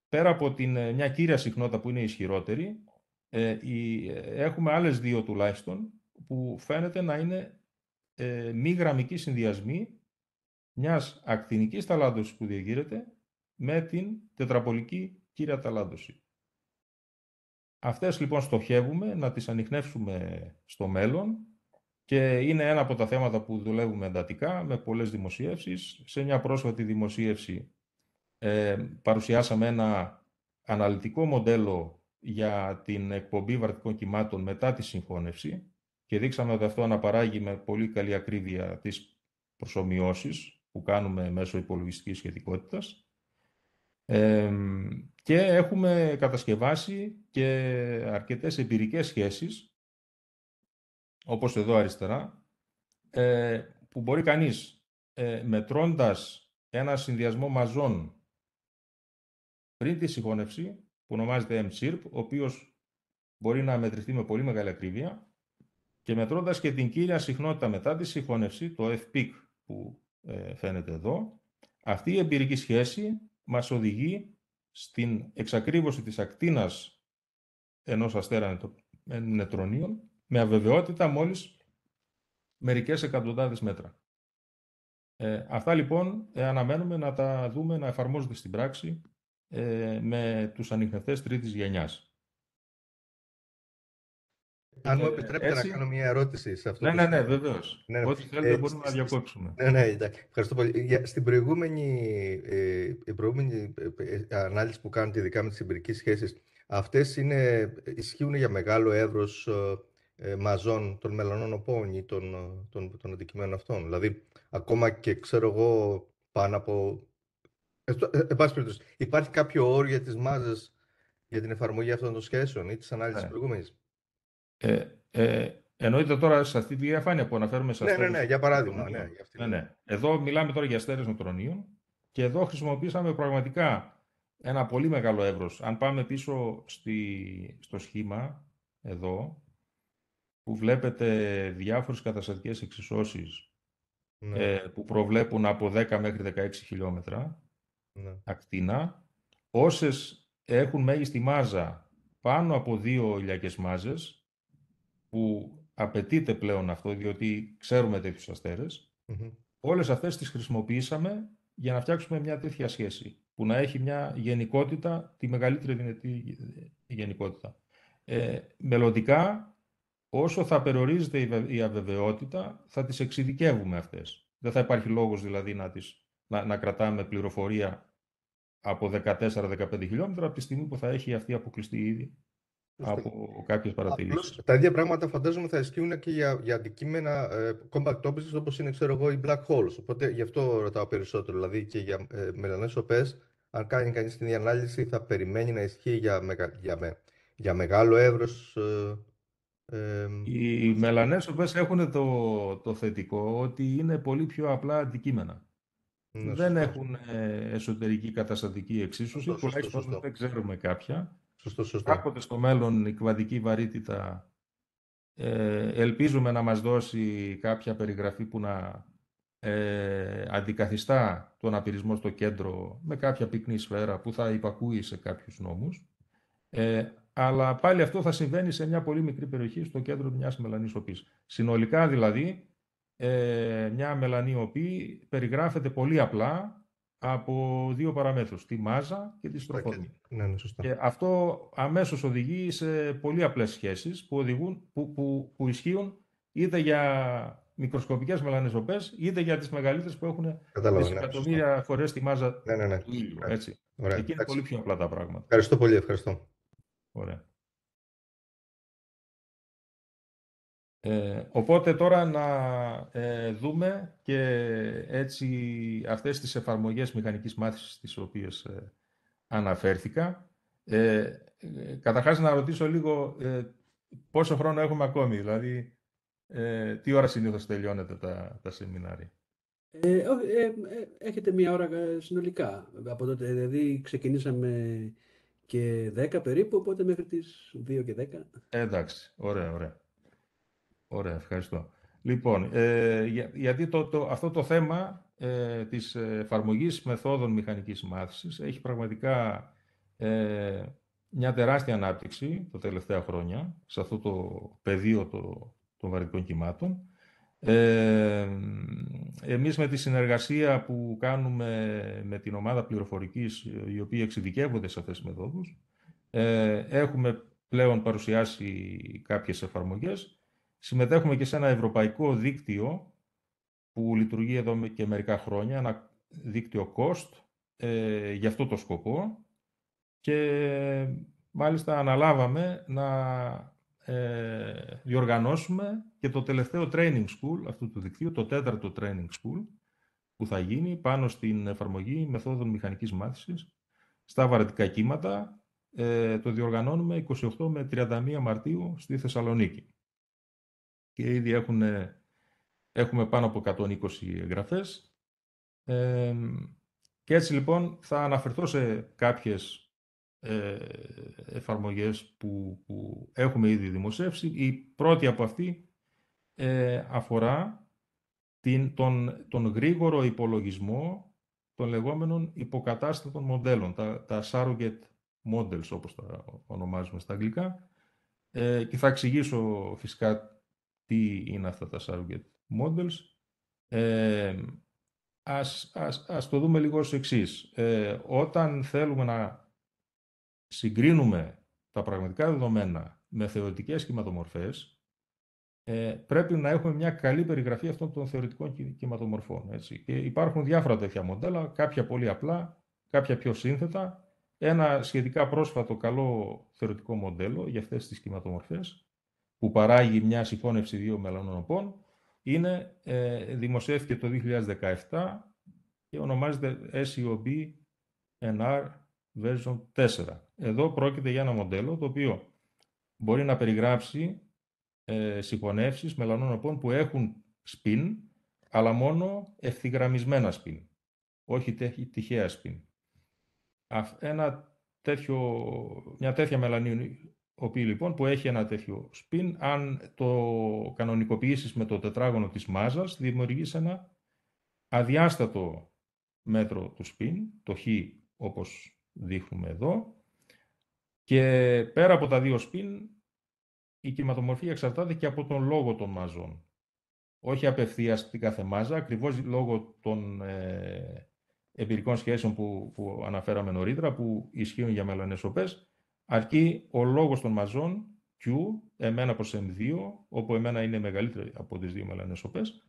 πέρα από την, ε, μια κύρια συχνότητα που είναι ισχυρότερη, ε, ε, έχουμε άλλες δύο τουλάχιστον που φαίνεται να είναι ε, μη γραμμικοί συνδυασμοί μιας ακτινικής ταλάντωσης που διεγείρεται με την τετραπολική κύρια ταλάντωση. Αυτές λοιπόν στοχεύουμε να τις ανοιχνεύσουμε στο μέλλον και είναι ένα από τα θέματα που δουλεύουμε εντατικά με πολλές δημοσίευσεις. Σε μια πρόσφατη δημοσίευση ε, παρουσιάσαμε ένα αναλυτικό μοντέλο για την εκπομπή βαρτικών κυμάτων μετά τη συγχώνευση και δείξαμε ότι αυτό αναπαράγει με πολύ καλή ακρίβεια τις προσωμιώσεις που κάνουμε μέσω υπολογιστικής σχετικότητας. και έχουμε κατασκευάσει και αρκετές εμπειρικές σχέσεις, όπως εδώ αριστερά, ε, που μπορεί κανείς ε, μετρώντας ένα συνδυασμό μαζών πριν τη συγχώνευση, που ονομάζεται M-SIRP, ο οποίος μπορεί να μετρηθεί με πολύ μεγάλη ακρίβεια, και μετρώντας και την κύρια συχνότητα μετά τη συγχώνευση, το FPIC, που ε, φαίνεται εδώ, αυτή η εμπειρική σχέση μας οδηγεί στην εξακρίβωση της ακτίνας ενός αστέρα ε, νετρονίων με αβεβαιότητα μόλις μερικές εκατοντάδες μέτρα. Ε, αυτά λοιπόν ε, αναμένουμε να τα δούμε να εφαρμόζονται στην πράξη με τους ανιχνευτές τρίτης γενιάς. Αν μου ε, επιτρέπετε να κάνω μια ερώτηση σε αυτό. Ναι, ναι ναι, ναι, ναι, βεβαίως. Ναι, Ό,τι ε, θέλετε ε, μπορούμε ε, να διακόψουμε. Ναι, ναι, εντάξει. Ευχαριστώ πολύ. Στην προηγούμενη, ε, προηγούμενη ε, ανάλυση που κάνετε, ειδικά με τις εμπειρικές σχέσεις, αυτές ισχύουν για μεγάλο εύρος μαζών των μελανών οπών ή των, των, των αντικειμένων αυτών. Δηλαδή, ακόμα και ξέρω εγώ πάνω από. Εν πάση περιπτώσει, υπάρχει κάποιο όριο για τις μάζες για την εφαρμογή αυτών των σχέσεων ή της ανάλυσης ε. Ναι. προηγούμενης. Ε, ε, εννοείται τώρα σε αυτή τη διαφάνεια που αναφέρουμε σε ναι, ναι, αστέρες. Ναι, ναι, ναι, για παράδειγμα. Ναι, ναι, Εδώ μιλάμε τώρα για αστέρες νοτρονίων και εδώ χρησιμοποίησαμε πραγματικά ένα πολύ μεγάλο εύρος. Αν πάμε πίσω στο σχήμα, εδώ, που βλέπετε διάφορες καταστατικές εξισώσεις ναι. ε, που προβλέπουν από 10 μέχρι 16 χιλιόμετρα ναι. ακτίνα, όσες έχουν μέγιστη μάζα πάνω από δύο ηλιακές μάζες, που απαιτείται πλέον αυτό, διότι ξέρουμε τέτοιους αστέρες, mm-hmm. όλες αυτές τις χρησιμοποιήσαμε για να φτιάξουμε μια τέτοια σχέση που να έχει μια γενικότητα, τη μεγαλύτερη δυνατή γενικότητα. Ε, μελλοντικά, όσο θα περιορίζεται η αβεβαιότητα, θα τις εξειδικεύουμε αυτές. Δεν θα υπάρχει λόγος δηλαδή να, τις, να, να κρατάμε πληροφορία από 14-15 χιλιόμετρα από τη στιγμή που θα έχει αυτή αποκλειστεί ήδη από κάποιες παρατηρήσεις. Τα ίδια πράγματα φαντάζομαι θα ισχύουν και για, για αντικείμενα ε, compact objects όπως είναι ξέρω εγώ, οι black holes. Οπότε γι' αυτό ρωτάω περισσότερο. Δηλαδή και για ε, μελανές οπέ, αν κάνει κανεί την ανάλυση, θα περιμένει να ισχύει για, για, με, για μεγάλο εύρος. Ε, ε, οι μελανές οπέ έχουν το, το θετικό ότι είναι πολύ πιο απλά αντικείμενα. Ναι, δεν έχουν εσωτερική καταστατική εξίσωση. Πολλέ δεν ξέρουμε κάποια. Σωστό, σωστό. Κάποτε στο μέλλον η κβαδική βαρύτητα ε, ελπίζουμε να μας δώσει κάποια περιγραφή που να ε, αντικαθιστά τον απειρισμό στο κέντρο με κάποια πυκνή σφαίρα που θα υπακούει σε κάποιους νόμους. Ε, αλλά πάλι αυτό θα συμβαίνει σε μια πολύ μικρή περιοχή στο κέντρο μιας μελανής οπής. Συνολικά δηλαδή, ε, μια μελανή οπή περιγράφεται πολύ απλά από δύο παραμέτρους, τη μάζα και τη στροφονία. Ναι, ναι, σωστά. Και αυτό αμέσως οδηγεί σε πολύ απλές σχέσεις που, οδηγούν, που, που, που ισχύουν είτε για μικροσκοπικές μελανεζοπές είτε για τις μεγαλύτερες που έχουν δισεκατομμύρια ναι, φορές τη μάζα ναι, ναι, ναι. του ήλιου. Έτσι. Εκεί είναι πολύ πιο απλά τα πράγματα. Ευχαριστώ πολύ, ευχαριστώ. Ωραία. Ε, οπότε τώρα να ε, δούμε και έτσι αυτές τις εφαρμογές μηχανικής μάθησης τις οποίες ε, αναφέρθηκα. Ε, καταρχάς να ρωτήσω λίγο πόσο χρόνο έχουμε ακόμη, δηλαδή τι ώρα συνήθως τελειώνεται τα, τα σεμινάρια. έχετε μία ώρα συνολικά. Από τότε, δηλαδή ξεκινήσαμε και 10 περίπου, οπότε μέχρι τις 2 και 10. εντάξει, ωραία, ωραία. Ωραία, ευχαριστώ. Λοιπόν, ε, γιατί το, το, αυτό το θέμα ε, της εφαρμογής μεθόδων μηχανικής μάθησης έχει πραγματικά ε, μια τεράστια ανάπτυξη τα τελευταία χρόνια σε αυτό το πεδίο το, των βαρικών κυμάτων. Ε, εμείς με τη συνεργασία που κάνουμε με την ομάδα πληροφορικής οι οποίοι εξειδικεύονται σε αυτές τις μεθόδους ε, έχουμε πλέον παρουσιάσει κάποιες εφαρμογές Συμμετέχουμε και σε ένα ευρωπαϊκό δίκτυο που λειτουργεί εδώ και μερικά χρόνια, ένα δίκτυο COST, ε, για αυτό το σκοπό και μάλιστα αναλάβαμε να ε, διοργανώσουμε και το τελευταίο training school αυτού του δικτύου, το τέταρτο training school που θα γίνει πάνω στην εφαρμογή μεθόδων μηχανικής μάθησης στα βαρετικά κύματα. Ε, το διοργανώνουμε 28 με 31 Μαρτίου στη Θεσσαλονίκη και ήδη έχουμε πάνω από 120 εγγραφές. και έτσι λοιπόν θα αναφερθώ σε κάποιες ε, εφαρμογές που, έχουμε ήδη δημοσιεύσει. Η πρώτη από αυτή ε, αφορά την, τον, τον γρήγορο υπολογισμό των λεγόμενων υποκατάστατων μοντέλων, τα, τα surrogate models όπως τα ονομάζουμε στα αγγλικά. Ε, και θα εξηγήσω φυσικά τι είναι αυτά τα surrogate models. Ε, ας, ας, ας το δούμε λίγο ως εξής. Ε, όταν θέλουμε να συγκρίνουμε τα πραγματικά δεδομένα με θεωρητικές κυματομορφές, ε, πρέπει να έχουμε μια καλή περιγραφή αυτών των θεωρητικών κυματομορφών. Έτσι. υπάρχουν διάφορα τέτοια μοντέλα, κάποια πολύ απλά, κάποια πιο σύνθετα. Ένα σχετικά πρόσφατο καλό θεωρητικό μοντέλο για αυτές τις κυματομορφές που παράγει μια συγχώνευση δύο μελανονοπών, είναι, ε, το 2017 και ονομάζεται SEOB NR version 4. Εδώ πρόκειται για ένα μοντέλο το οποίο μπορεί να περιγράψει ε, συγχωνεύσεις που έχουν spin, αλλά μόνο ευθυγραμμισμένα spin, όχι τυχαία spin. Ένα τέτοιο, μια τέτοια μελανή οποίο λοιπόν που έχει ένα τέτοιο σπιν, αν το κανονικοποιήσεις με το τετράγωνο της μάζας, δημιουργείς ένα αδιάστατο μέτρο του σπιν, το χ όπως δείχνουμε εδώ, και πέρα από τα δύο σπιν, η κυματομορφία εξαρτάται και από τον λόγο των μάζων. Όχι απευθείας την κάθε μάζα, ακριβώς λόγω των ε, εμπειρικών σχέσεων που, που αναφέραμε νωρίτερα, που ισχύουν για μελανές Αρκεί ο λόγος των μαζών Q, εμένα προς M2, όπου εμένα είναι μεγαλύτερη από τις δύο μελανεσοπές,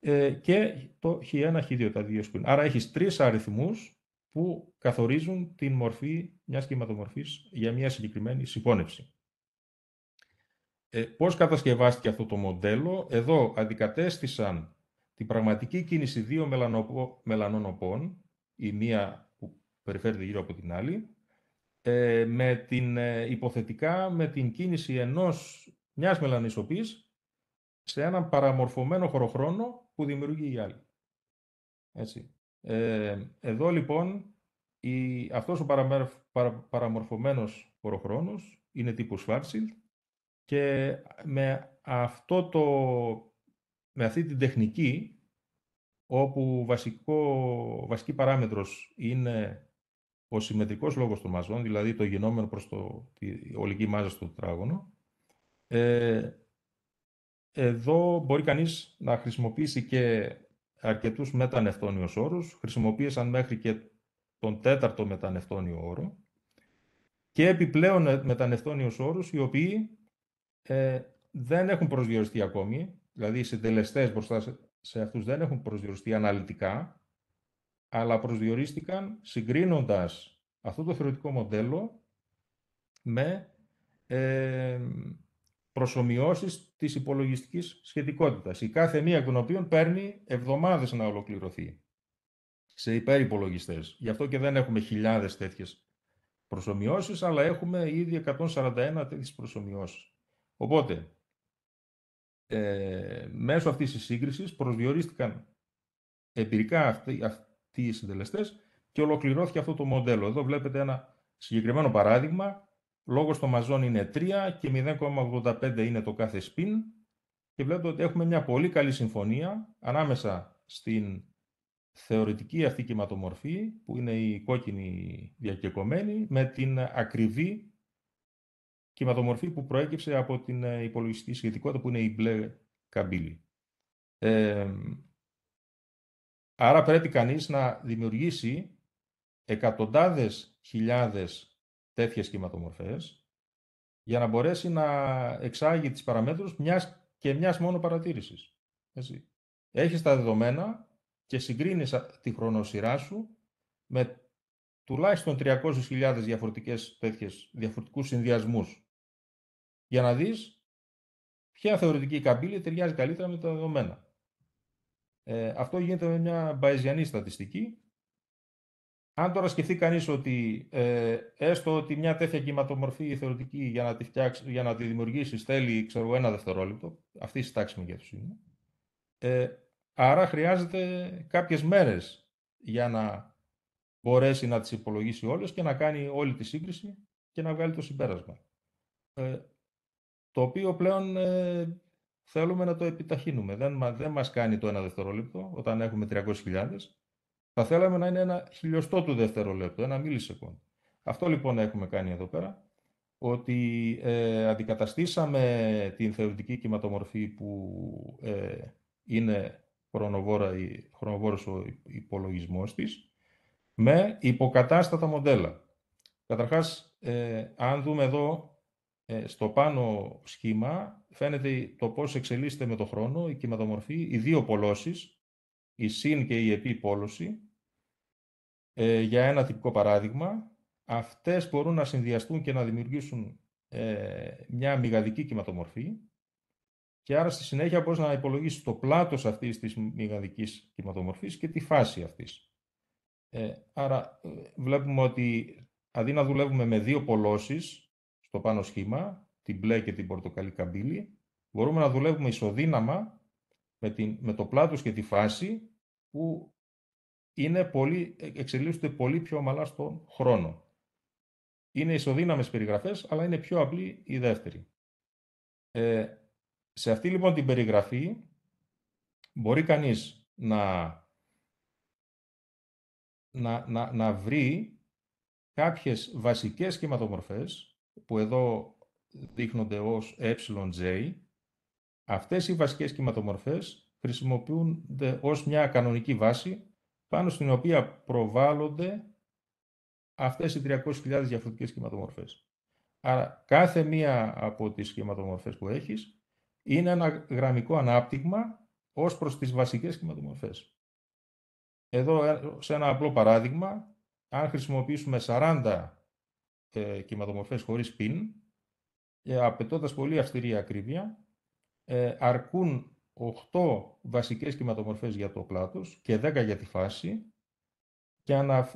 ε, και το Χ1, Χ2, τα δύο σπιν. Άρα έχεις τρεις αριθμούς που καθορίζουν την μορφή μιας κυματομορφής για μια συγκεκριμένη συμπόνευση. Ε, πώς κατασκευάστηκε αυτό το μοντέλο. Εδώ αντικατέστησαν την πραγματική κίνηση δύο μελανοπο, μελανών οπών, η μία που περιφέρεται γύρω από την άλλη, ε, με την, ε, υποθετικά με την κίνηση ενός, μιας μελανισοπής σε έναν παραμορφωμένο χωροχρόνο που δημιουργεί η άλλη. Έτσι. Ε, εδώ λοιπόν η, αυτός ο παρα, παραμορφωμένος χωροχρόνος είναι τύπου Schwarzschild και με, αυτό το, με αυτή την τεχνική όπου βασικό, βασική παράμετρος είναι ο συμμετρικός λόγος των μαζών, δηλαδή το γινόμενο προς το, τη ολική μάζα στο τετράγωνο, ε, εδώ μπορεί κανείς να χρησιμοποιήσει και αρκετούς μετανευτόνιους όρους. Χρησιμοποίησαν μέχρι και τον τέταρτο μετανευτόνιο όρο και επιπλέον ε, μετανευτόνιους όρους οι οποίοι ε, δεν έχουν προσδιοριστεί ακόμη, δηλαδή οι συντελεστές μπροστά σε αυτούς δεν έχουν προσδιοριστεί αναλυτικά, αλλά προσδιορίστηκαν συγκρίνοντας αυτό το θεωρητικό μοντέλο με ε, προσωμιώσεις της υπολογιστικής σχετικότητας, η κάθε μία των οποίων παίρνει εβδομάδες να ολοκληρωθεί σε υπερυπολογιστές. Γι' αυτό και δεν έχουμε χιλιάδες τέτοιες προσωμιώσεις, αλλά έχουμε ήδη 141 τέτοιες προσωμιώσεις. Οπότε, ε, μέσω αυτής της σύγκρισης προσδιορίστηκαν εμπειρικά αυτοί, συντελεστές και ολοκληρώθηκε αυτό το μοντέλο. Εδώ βλέπετε ένα συγκεκριμένο παράδειγμα. Λόγος των μαζών είναι 3 και 0,85 είναι το κάθε spin. Και βλέπετε ότι έχουμε μια πολύ καλή συμφωνία ανάμεσα στην θεωρητική αυτή κυματομορφή, που είναι η κόκκινη διακεκομένη, με την ακριβή κυματομορφή που προέκυψε από την υπολογιστική σχετικότητα, που είναι η μπλε καμπύλη. Ε, Άρα πρέπει κανείς να δημιουργήσει εκατοντάδες χιλιάδες τέτοιες σχηματομορφές για να μπορέσει να εξάγει τις παραμέτρους μιας και μιας μόνο παρατήρησης. Έτσι. Έχεις τα δεδομένα και συγκρίνεις τη χρονοσυρά σου με τουλάχιστον 300.000 διαφορετικές τέτοιες, διαφορετικούς συνδυασμούς για να δεις ποια θεωρητική καμπύλη ταιριάζει καλύτερα με τα δεδομένα. Ε, αυτό γίνεται με μια μπαϊζιανή στατιστική. Αν τώρα σκεφτεί κανείς ότι ε, έστω ότι μια τέτοια κυματομορφή θεωρητική για να τη, για να δημιουργήσεις θέλει ξέρω, ένα δευτερόλεπτο, αυτή η στάξη μεγέθους είναι. Ε, άρα χρειάζεται κάποιες μέρες για να μπορέσει να τις υπολογίσει όλες και να κάνει όλη τη σύγκριση και να βγάλει το συμπέρασμα. Ε, το οποίο πλέον ε, θέλουμε να το επιταχύνουμε. Δεν, μα, δεν μας κάνει το ένα δευτερόλεπτο όταν έχουμε 300.000. Θα θέλαμε να είναι ένα χιλιοστό του δευτερόλεπτο, ένα μιλισεκόν. Αυτό λοιπόν έχουμε κάνει εδώ πέρα, ότι ε, αντικαταστήσαμε την θεωρητική κυματομορφή που ε, είναι χρονοβόρα, η, χρονοβόρος ο υπολογισμός της, με υποκατάστατα μοντέλα. Καταρχάς, ε, αν δούμε εδώ ε, στο πάνω σχήμα φαίνεται το πώς εξελίσσεται με το χρόνο η κυματομορφή, οι δύο πολώσεις, η συν και η επίπόλωση. Ε, για ένα τυπικό παράδειγμα, αυτές μπορούν να συνδυαστούν και να δημιουργήσουν ε, μια μηγαδική κυματομορφή και άρα στη συνέχεια μπορείς να υπολογίσεις το πλάτος αυτής της μηγαδικής κυματομορφής και τη φάση αυτής. Ε, άρα βλέπουμε ότι αντί να δουλεύουμε με δύο πολώσεις, στο πάνω σχήμα, την μπλε και την πορτοκαλί καμπύλη, μπορούμε να δουλεύουμε ισοδύναμα με, την, το πλάτος και τη φάση που είναι πολύ, ε, εξελίσσονται πολύ πιο ομαλά στον χρόνο. Είναι ισοδύναμες περιγραφές, αλλά είναι πιο απλή η δεύτερη. Ε, σε αυτή λοιπόν την περιγραφή μπορεί κανείς να, να, να, να βρει κάποιες βασικές σχηματομορφές που εδώ δείχνονται ως εJ, αυτές οι βασικές κυματομορφές χρησιμοποιούνται ως μια κανονική βάση πάνω στην οποία προβάλλονται αυτές οι 300.000 διαφορετικές κυματομορφές. Άρα κάθε μία από τις σχηματομορφές που έχεις είναι ένα γραμμικό ανάπτυγμα ως προς τις βασικές σχηματομορφές. Εδώ ε, σε ένα απλό παράδειγμα, αν χρησιμοποιήσουμε 40 ε, κυματομορφές χωρίς πιν, ε, απαιτώντας πολύ αυστηρή ακρίβεια, ε, αρκούν 8 βασικές κυματομορφές για το πλάτος και 10 για τη φάση και να ε,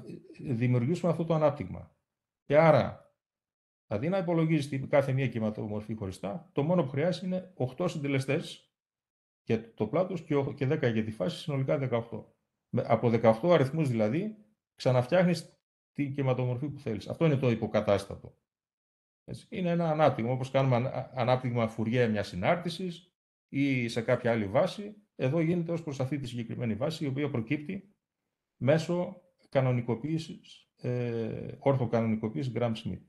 δημιουργήσουμε αυτό το ανάπτυγμα. Και άρα, αντί να υπολογίζεις κάθε μία κυματομορφή χωριστά, το μόνο που χρειάζεται είναι 8 συντελεστές για το πλάτος και 10 για τη φάση, συνολικά 18. Από 18 αριθμούς δηλαδή, ξαναφτιάχνεις την κεματομορφή που θέλεις. Αυτό είναι το υποκατάστατο. Είναι ένα ανάπτυγμα, όπως κάνουμε ανάπτυγμα φουριέ μιας συνάρτησης ή σε κάποια άλλη βάση. Εδώ γίνεται ως προς αυτή τη συγκεκριμένη βάση, η οποία προκύπτει μέσω κανονικοποίησης, ε, ορθοκανονικοποίησης Gram Smith.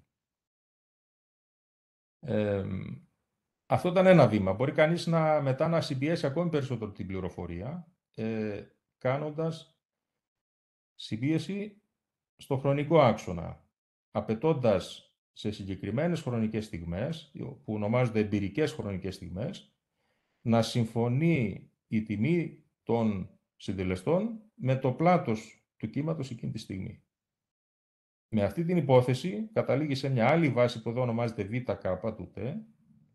αυτό ήταν ένα βήμα. Μπορεί κανείς να, μετά να συμπιέσει ακόμη περισσότερο την πληροφορία, ε, κάνοντας συμπίεση στο χρονικό άξονα, απαιτώντας σε συγκεκριμένες χρονικές στιγμές, που ονομάζονται εμπειρικές χρονικές στιγμές, να συμφωνεί η τιμή των συντελεστών με το πλάτος του κύματος εκείνη τη στιγμή. Με αυτή την υπόθεση καταλήγει σε μια άλλη βάση που εδώ ονομάζεται ΒΚ του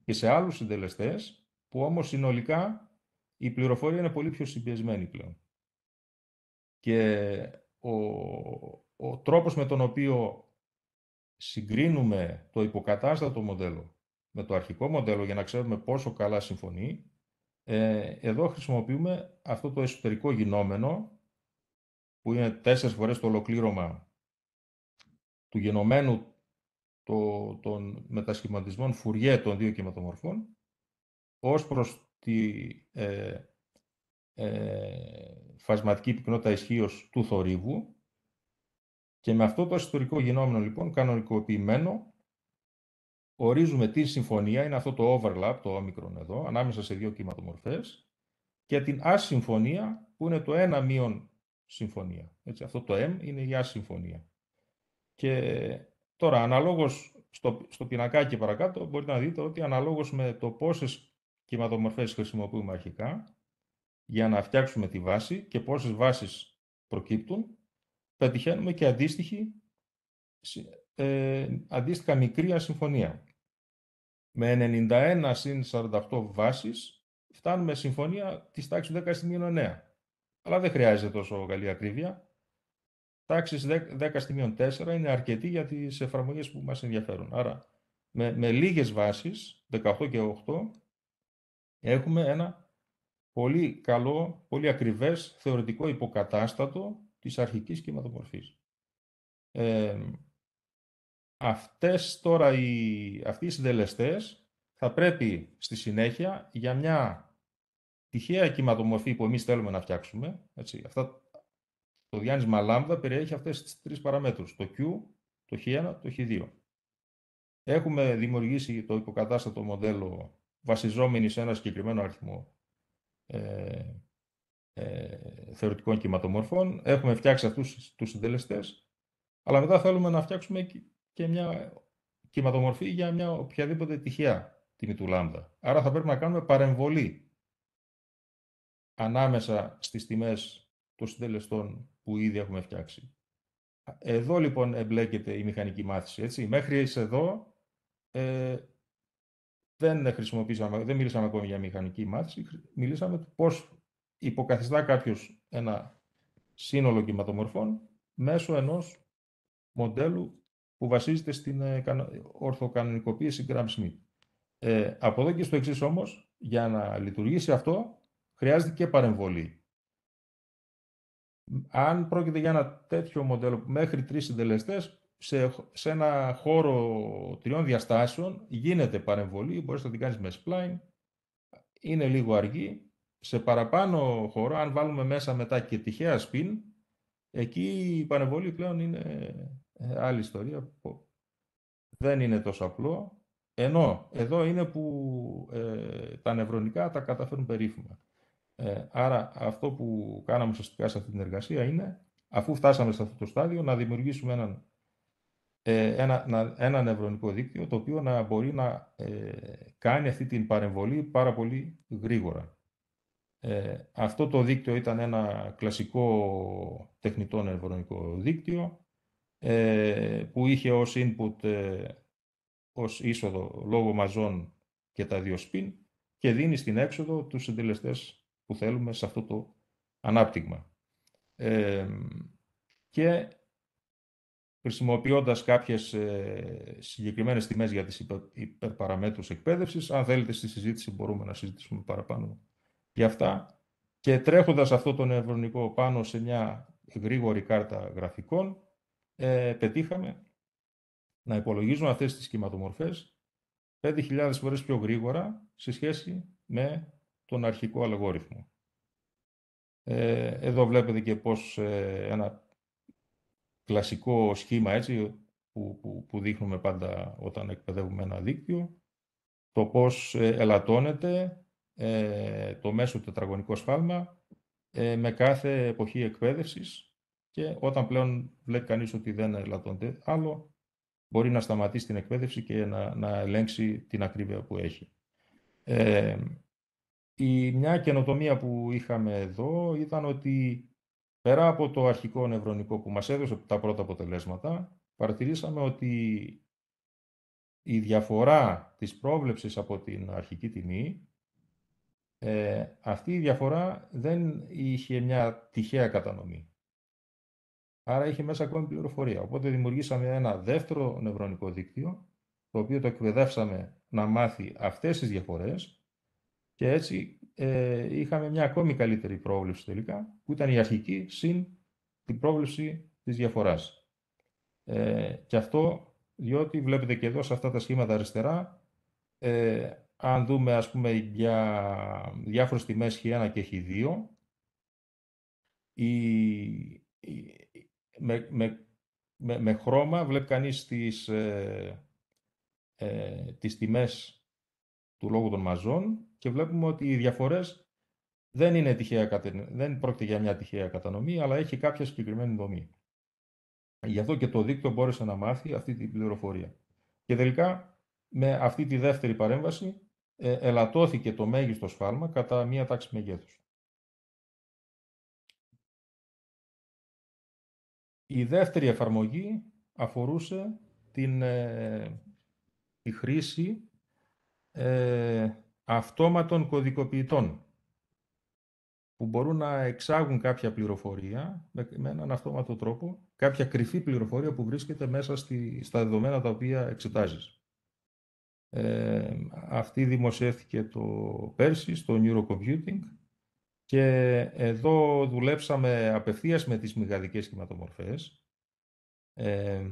και σε άλλους συντελεστές που όμως συνολικά η πληροφορία είναι πολύ πιο συμπιεσμένη πλέον. Και ο, ο τρόπος με τον οποίο συγκρίνουμε το υποκατάστατο μοντέλο με το αρχικό μοντέλο για να ξέρουμε πόσο καλά συμφωνεί, ε, εδώ χρησιμοποιούμε αυτό το εσωτερικό γινόμενο που είναι τέσσερις φορές το ολοκλήρωμα του γενομένου το, των μετασχηματισμών φουριέ των δύο κυματομορφών ως προς τη ε, ε, φασματική πυκνότητα ισχύως του θορύβου και με αυτό το ιστορικό γινόμενο λοιπόν κανονικοποιημένο ορίζουμε τη συμφωνία, είναι αυτό το overlap, το όμικρον εδώ, ανάμεσα σε δύο κύματομορφές και την ασυμφωνία που είναι το ένα μείον συμφωνία. Έτσι, αυτό το M είναι η ασυμφωνία. Και τώρα αναλόγως στο, στο πινακάκι παρακάτω μπορείτε να δείτε ότι αναλόγως με το πόσες κυματομορφές χρησιμοποιούμε αρχικά για να φτιάξουμε τη βάση και πόσες βάσεις προκύπτουν, πετυχαίνουμε και αντίστοιχη, ε, αντίστοιχα μικρή ασυμφωνία. Με 91 συν 48 βάσεις φτάνουμε συμφωνία της τάξης 10 στη 9. Αλλά δεν χρειάζεται τόσο καλή ακρίβεια. Τάξεις 10 στη 4 είναι αρκετή για τις εφαρμογές που μας ενδιαφέρουν. Άρα με, με λίγες βάσεις, 18 και 8, έχουμε ένα πολύ καλό, πολύ ακριβές θεωρητικό υποκατάστατο της αρχικής κυματομορφής. Ε, αυτές τώρα οι, οι συντελεστές θα πρέπει στη συνέχεια για μια τυχαία κυματομορφή που εμείς θέλουμε να φτιάξουμε, έτσι, αυτά, το διάνυσμα λάμδα περιέχει αυτές τις τρεις παραμέτρους, το Q, το Χ1, το Χ2. Έχουμε δημιουργήσει το υποκατάστατο μοντέλο βασιζόμενοι σε ένα συγκεκριμένο αριθμό ε, ε, θεωρητικών κυματομορφών. Έχουμε φτιάξει αυτούς τους συντελεστές, αλλά μετά θέλουμε να φτιάξουμε και μια κυματομορφή για μια οποιαδήποτε τυχαία τιμή του λάμδα. Άρα θα πρέπει να κάνουμε παρεμβολή ανάμεσα στις τιμές των συντελεστών που ήδη έχουμε φτιάξει. Εδώ λοιπόν εμπλέκεται η μηχανική μάθηση. Έτσι. Μέχρι εδώ ε, δεν, δεν μιλήσαμε ακόμη για μηχανική μάθηση, μιλήσαμε πώς υποκαθιστά κάποιος ένα σύνολο κυματομορφών μέσω ενός μοντέλου που βασίζεται στην ε, ορθοκανονικοποίηση Gram-Schmidt. Ε, από εδώ και στο εξής όμως, για να λειτουργήσει αυτό, χρειάζεται και παρεμβολή. Αν πρόκειται για ένα τέτοιο μοντέλο μέχρι τρεις συντελεστές, σε, σε ένα χώρο τριών διαστάσεων γίνεται παρεμβολή, μπορείς να την κάνεις με spline, είναι λίγο αργή, σε παραπάνω χώρο, αν βάλουμε μέσα μετά και τυχαία σπιν, εκεί η πανεβολή πλέον είναι ε, άλλη ιστορία. Δεν είναι τόσο απλό, ενώ εδώ είναι που ε, τα νευρονικά τα καταφέρουν περίφημα. Ε, άρα αυτό που κάναμε ουσιαστικά σε αυτή την εργασία είναι, αφού φτάσαμε σε αυτό το στάδιο, να δημιουργήσουμε έναν ε, ένα, ένα νευρονικό δίκτυο το οποίο να μπορεί να κάνει αυτή την παρεμβολή πάρα πολύ γρήγορα. Ε, αυτό το δίκτυο ήταν ένα κλασικό τεχνητό νευρονικό δίκτυο ε, που είχε ως input, ε, ως είσοδο λόγω μαζών και τα δύο spin και δίνει στην έξοδο τους συντελεστές που θέλουμε σε αυτό το ανάπτυγμα. Ε, και χρησιμοποιώντας κάποιες ε, συγκεκριμένες τιμές για τις υπερ, υπερπαραμέτρους εκπαίδευσης, αν θέλετε στη συζήτηση μπορούμε να συζητήσουμε παραπάνω για αυτά. Και τρέχοντας αυτό το νευρονικό πάνω σε μια γρήγορη κάρτα γραφικών, ε, πετύχαμε να υπολογίζουμε αυτές τις σχηματομορφές 5.000 φορές πιο γρήγορα σε σχέση με τον αρχικό αλγόριθμο. Ε, εδώ βλέπετε και πώς ε, ένα κλασικό σχήμα έτσι, που, που, που δείχνουμε πάντα όταν εκπαιδεύουμε ένα δίκτυο, το πώς ε, ελαττώνεται ε, το μέσο τετραγωνικό σφάλμα ε, με κάθε εποχή εκπαίδευσης και όταν πλέον βλέπει κανείς ότι δεν ελαττώνται άλλο, μπορεί να σταματήσει την εκπαίδευση και να, ελέγξει την ακρίβεια που έχει. Ε, η μια καινοτομία που είχαμε εδώ ήταν ότι πέρα από το αρχικό νευρονικό που μας έδωσε τα πρώτα αποτελέσματα, παρατηρήσαμε ότι η διαφορά της πρόβλεψης από την αρχική τιμή ε, αυτή η διαφορά δεν είχε μια τυχαία κατανομή. Άρα είχε μέσα ακόμη πληροφορία. Οπότε δημιουργήσαμε ένα δεύτερο νευρονικό δίκτυο, το οποίο το εκπαιδεύσαμε να μάθει αυτές τις διαφορές και έτσι ε, είχαμε μια ακόμη καλύτερη πρόβλεψη τελικά, που ήταν η αρχική συν την πρόβλεψη της διαφοράς. Ε, και αυτό διότι βλέπετε και εδώ σε αυτά τα σχήματα αριστερά, ε, αν δούμε ας πούμε για διάφορες τιμές Χ1 και Χ2, η, με, με, με, με, χρώμα βλέπει κανείς τις, ε, ε, τις τιμές του λόγου των μαζών και βλέπουμε ότι οι διαφορές δεν, είναι τυχαία, δεν πρόκειται για μια τυχαία κατανομή, αλλά έχει κάποια συγκεκριμένη δομή. Γι' αυτό και το δίκτυο μπόρεσε να μάθει αυτή την πληροφορία. Και τελικά με αυτή τη δεύτερη παρέμβαση ε, ελαττώθηκε το μέγιστο σφάλμα κατά μία τάξη μεγέθους. Η δεύτερη εφαρμογή αφορούσε την, ε, τη χρήση ε, αυτόματων κωδικοποιητών που μπορούν να εξάγουν κάποια πληροφορία με, έναν αυτόματο τρόπο, κάποια κρυφή πληροφορία που βρίσκεται μέσα στη, στα δεδομένα τα οποία εξετάζεις. Ε, αυτή δημοσιεύθηκε το πέρσι στο Neurocomputing και εδώ δουλέψαμε απευθείας με τις μηγαδικές σχηματομορφές ε,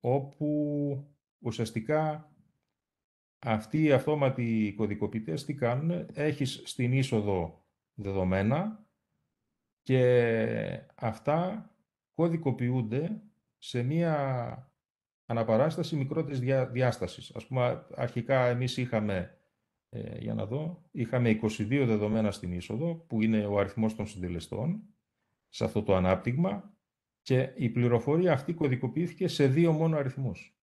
όπου ουσιαστικά αυτοί οι αυτόματοι κωδικοποιητές τι κάνουν, έχεις στην είσοδο δεδομένα και αυτά κωδικοποιούνται σε μία αναπαράσταση μικρότερης διά, διάστασης. Ας πούμε, αρχικά εμείς είχαμε, ε, για να δω, είχαμε 22 δεδομένα στην είσοδο, που είναι ο αριθμός των συντελεστών, σε αυτό το ανάπτυγμα, και η πληροφορία αυτή κωδικοποιήθηκε σε δύο μόνο αριθμούς.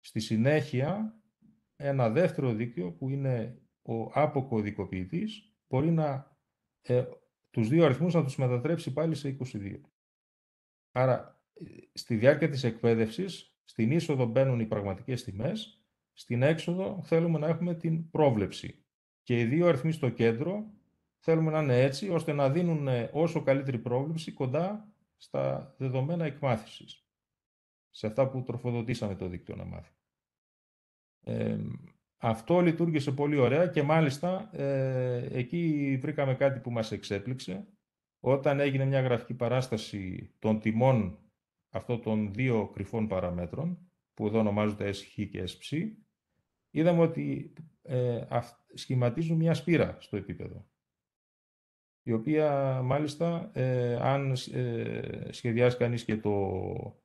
Στη συνέχεια, ένα δεύτερο δίκτυο που είναι ο αποκωδικοποιητής μπορεί να ε, τους δύο αριθμούς να τους μετατρέψει πάλι σε 22. Άρα στη διάρκεια της εκπαίδευσης, στην είσοδο μπαίνουν οι πραγματικές τιμές, στην έξοδο θέλουμε να έχουμε την πρόβλεψη. Και οι δύο αριθμοί στο κέντρο θέλουμε να είναι έτσι, ώστε να δίνουν ε, όσο καλύτερη πρόβλεψη κοντά στα δεδομένα εκμάθησης. Σε αυτά που τροφοδοτήσαμε το δίκτυο να μάθει. αυτό λειτουργήσε πολύ ωραία και μάλιστα ε, εκεί βρήκαμε κάτι που μας εξέπληξε. Όταν έγινε μια γραφική παράσταση των τιμών αυτό των δύο κρυφών παραμέτρων, που εδώ ονομάζονται SH και sψ είδαμε ότι ε, αυ, σχηματίζουν μια σπήρα στο επίπεδο, η οποία μάλιστα, ε, αν ε, σχεδιάσει κανείς και το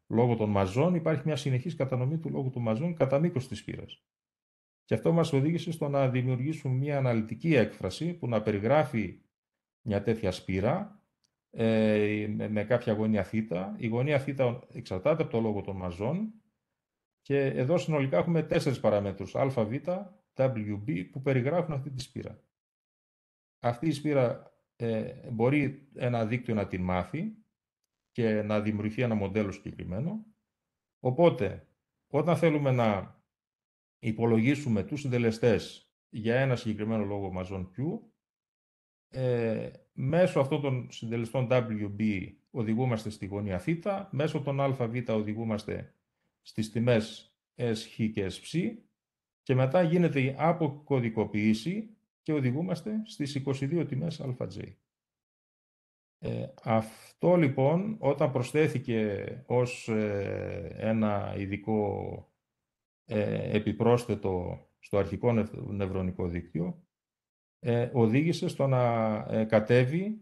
λόγο των μαζών, υπάρχει μια συνεχής κατανομή του λόγου των μαζών κατά μήκος της σπήρας. Και αυτό μας οδήγησε στο να δημιουργήσουμε μια αναλυτική έκφραση που να περιγράφει μια τέτοια σπήρα, ε, με κάποια γωνία θ. Η γωνία θ εξαρτάται από το λόγο των μαζών και εδώ συνολικά έχουμε τέσσερις παραμέτρους α, β, w, b, που περιγράφουν αυτή τη σπήρα. Αυτή η σπήρα ε, μπορεί ένα δίκτυο να την μάθει και να δημιουργηθεί ένα μοντέλο συγκεκριμένο. Οπότε, όταν θέλουμε να υπολογίσουμε τους συντελεστές για ένα συγκεκριμένο λόγο μαζών Q, ε, μέσω αυτών των συντελεστών WB οδηγούμαστε στη γωνία θ, μέσω των αβ οδηγούμαστε στις τιμές S, και S, και μετά γίνεται η αποκωδικοποίηση και οδηγούμαστε στις 22 τιμές ΑJ. Ε, αυτό λοιπόν όταν προσθέθηκε ως ε, ένα ειδικό ε, επιπρόσθετο στο αρχικό νευρονικό δίκτυο ε, οδήγησε στο να ε, κατέβει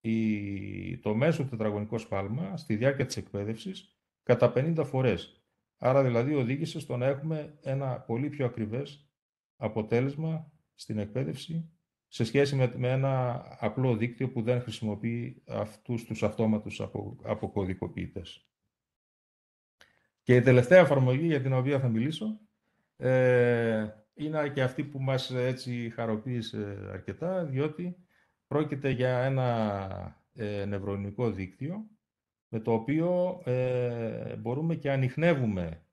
η, το μέσο τετραγωνικό σφάλμα στη διάρκεια της εκπαίδευσης κατά 50 φορές. Άρα δηλαδή οδήγησε στο να έχουμε ένα πολύ πιο ακριβές αποτέλεσμα στην εκπαίδευση σε σχέση με, ένα απλό δίκτυο που δεν χρησιμοποιεί αυτούς τους αυτόματους απο, αποκωδικοποιητές. Και η τελευταία εφαρμογή για την οποία θα μιλήσω ε, είναι και αυτή που μας ε, έτσι χαροποίησε αρκετά, διότι πρόκειται για ένα ε, νευρονικό δίκτυο με το οποίο ε, μπορούμε και ανοιχνεύουμε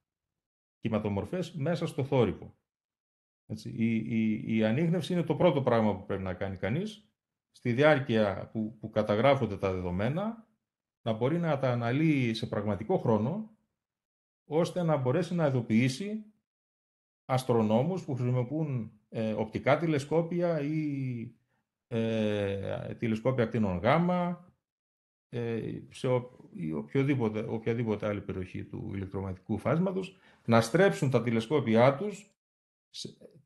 κυματομορφές μέσα στο θόρυβο. η, η, είναι το πρώτο πράγμα που πρέπει να κάνει κανείς στη διάρκεια που, που καταγράφονται τα δεδομένα, να μπορεί να τα αναλύει σε πραγματικό χρόνο, ώστε να μπορέσει να ειδοποιήσει αστρονόμους που χρησιμοποιούν ε, οπτικά τηλεσκόπια ή ε, τηλεσκόπια ακτίνων γάμα ε, σε ή οποιοδήποτε, οποιαδήποτε άλλη περιοχή του ηλεκτρομαγνητικού φάσματος να στρέψουν τα τηλεσκόπια τους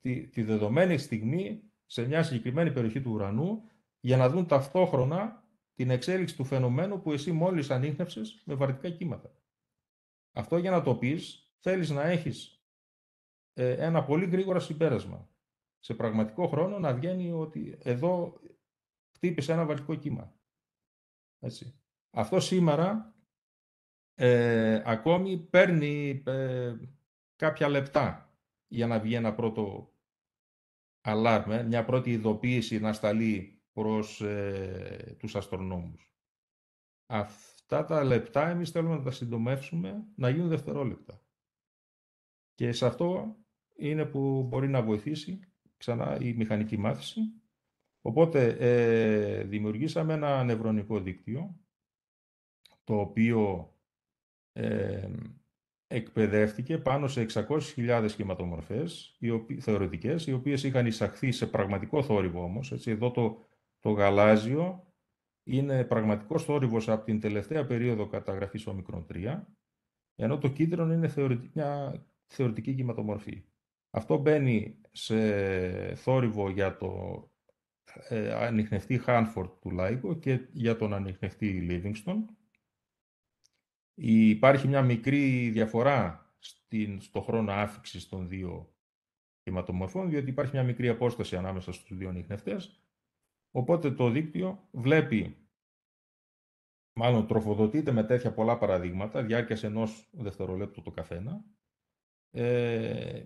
τη, τη δεδομένη στιγμή σε μια συγκεκριμένη περιοχή του ουρανού για να δουν ταυτόχρονα την εξέλιξη του φαινομένου που εσύ μόλις ανείχνευσες με βαρυτικά κύματα. Αυτό για να το πεις θέλεις να έχεις ε, ένα πολύ γρήγορα συμπέρασμα. Σε πραγματικό χρόνο να βγαίνει ότι εδώ χτύπησε ένα βαλτικό κύμα. Έτσι. Αυτό σήμερα ε, ακόμη παίρνει ε, κάποια λεπτά για να βγει ένα πρώτο αλάρμε, μια πρώτη ειδοποίηση να σταλεί προς τους αστρονόμους. Αυτά τα λεπτά εμείς θέλουμε να τα συντομεύσουμε να γίνουν δευτερόλεπτα. Και σε αυτό είναι που μπορεί να βοηθήσει ξανά η μηχανική μάθηση. Οπότε ε, δημιουργήσαμε ένα νευρονικό δίκτυο, το οποίο ε, εκπαιδεύτηκε πάνω σε 600.000 σχηματομορφές οι οποίες, θεωρητικές, οι οποίες είχαν εισαχθεί σε πραγματικό θόρυβο όμως. Έτσι, εδώ το, το γαλάζιο είναι πραγματικός θόρυβος από την τελευταία περίοδο καταγραφής ομικρον 3, ενώ το κίτρινο είναι μια θεωρητική κυματομορφή. Αυτό μπαίνει σε θόρυβο για το ε, ανοιχνευτή ανιχνευτή του Λάικο και για τον ανοιχνευτή Λίβινγκστον. Υπάρχει μια μικρή διαφορά στην, στο χρόνο άφηξης των δύο κυματομορφών, διότι υπάρχει μια μικρή απόσταση ανάμεσα στους δύο ανοιχνευτές, Οπότε το δίκτυο βλέπει, μάλλον τροφοδοτείται με τέτοια πολλά παραδείγματα, διάρκειας ενός δευτερολέπτου το καθένα, ε,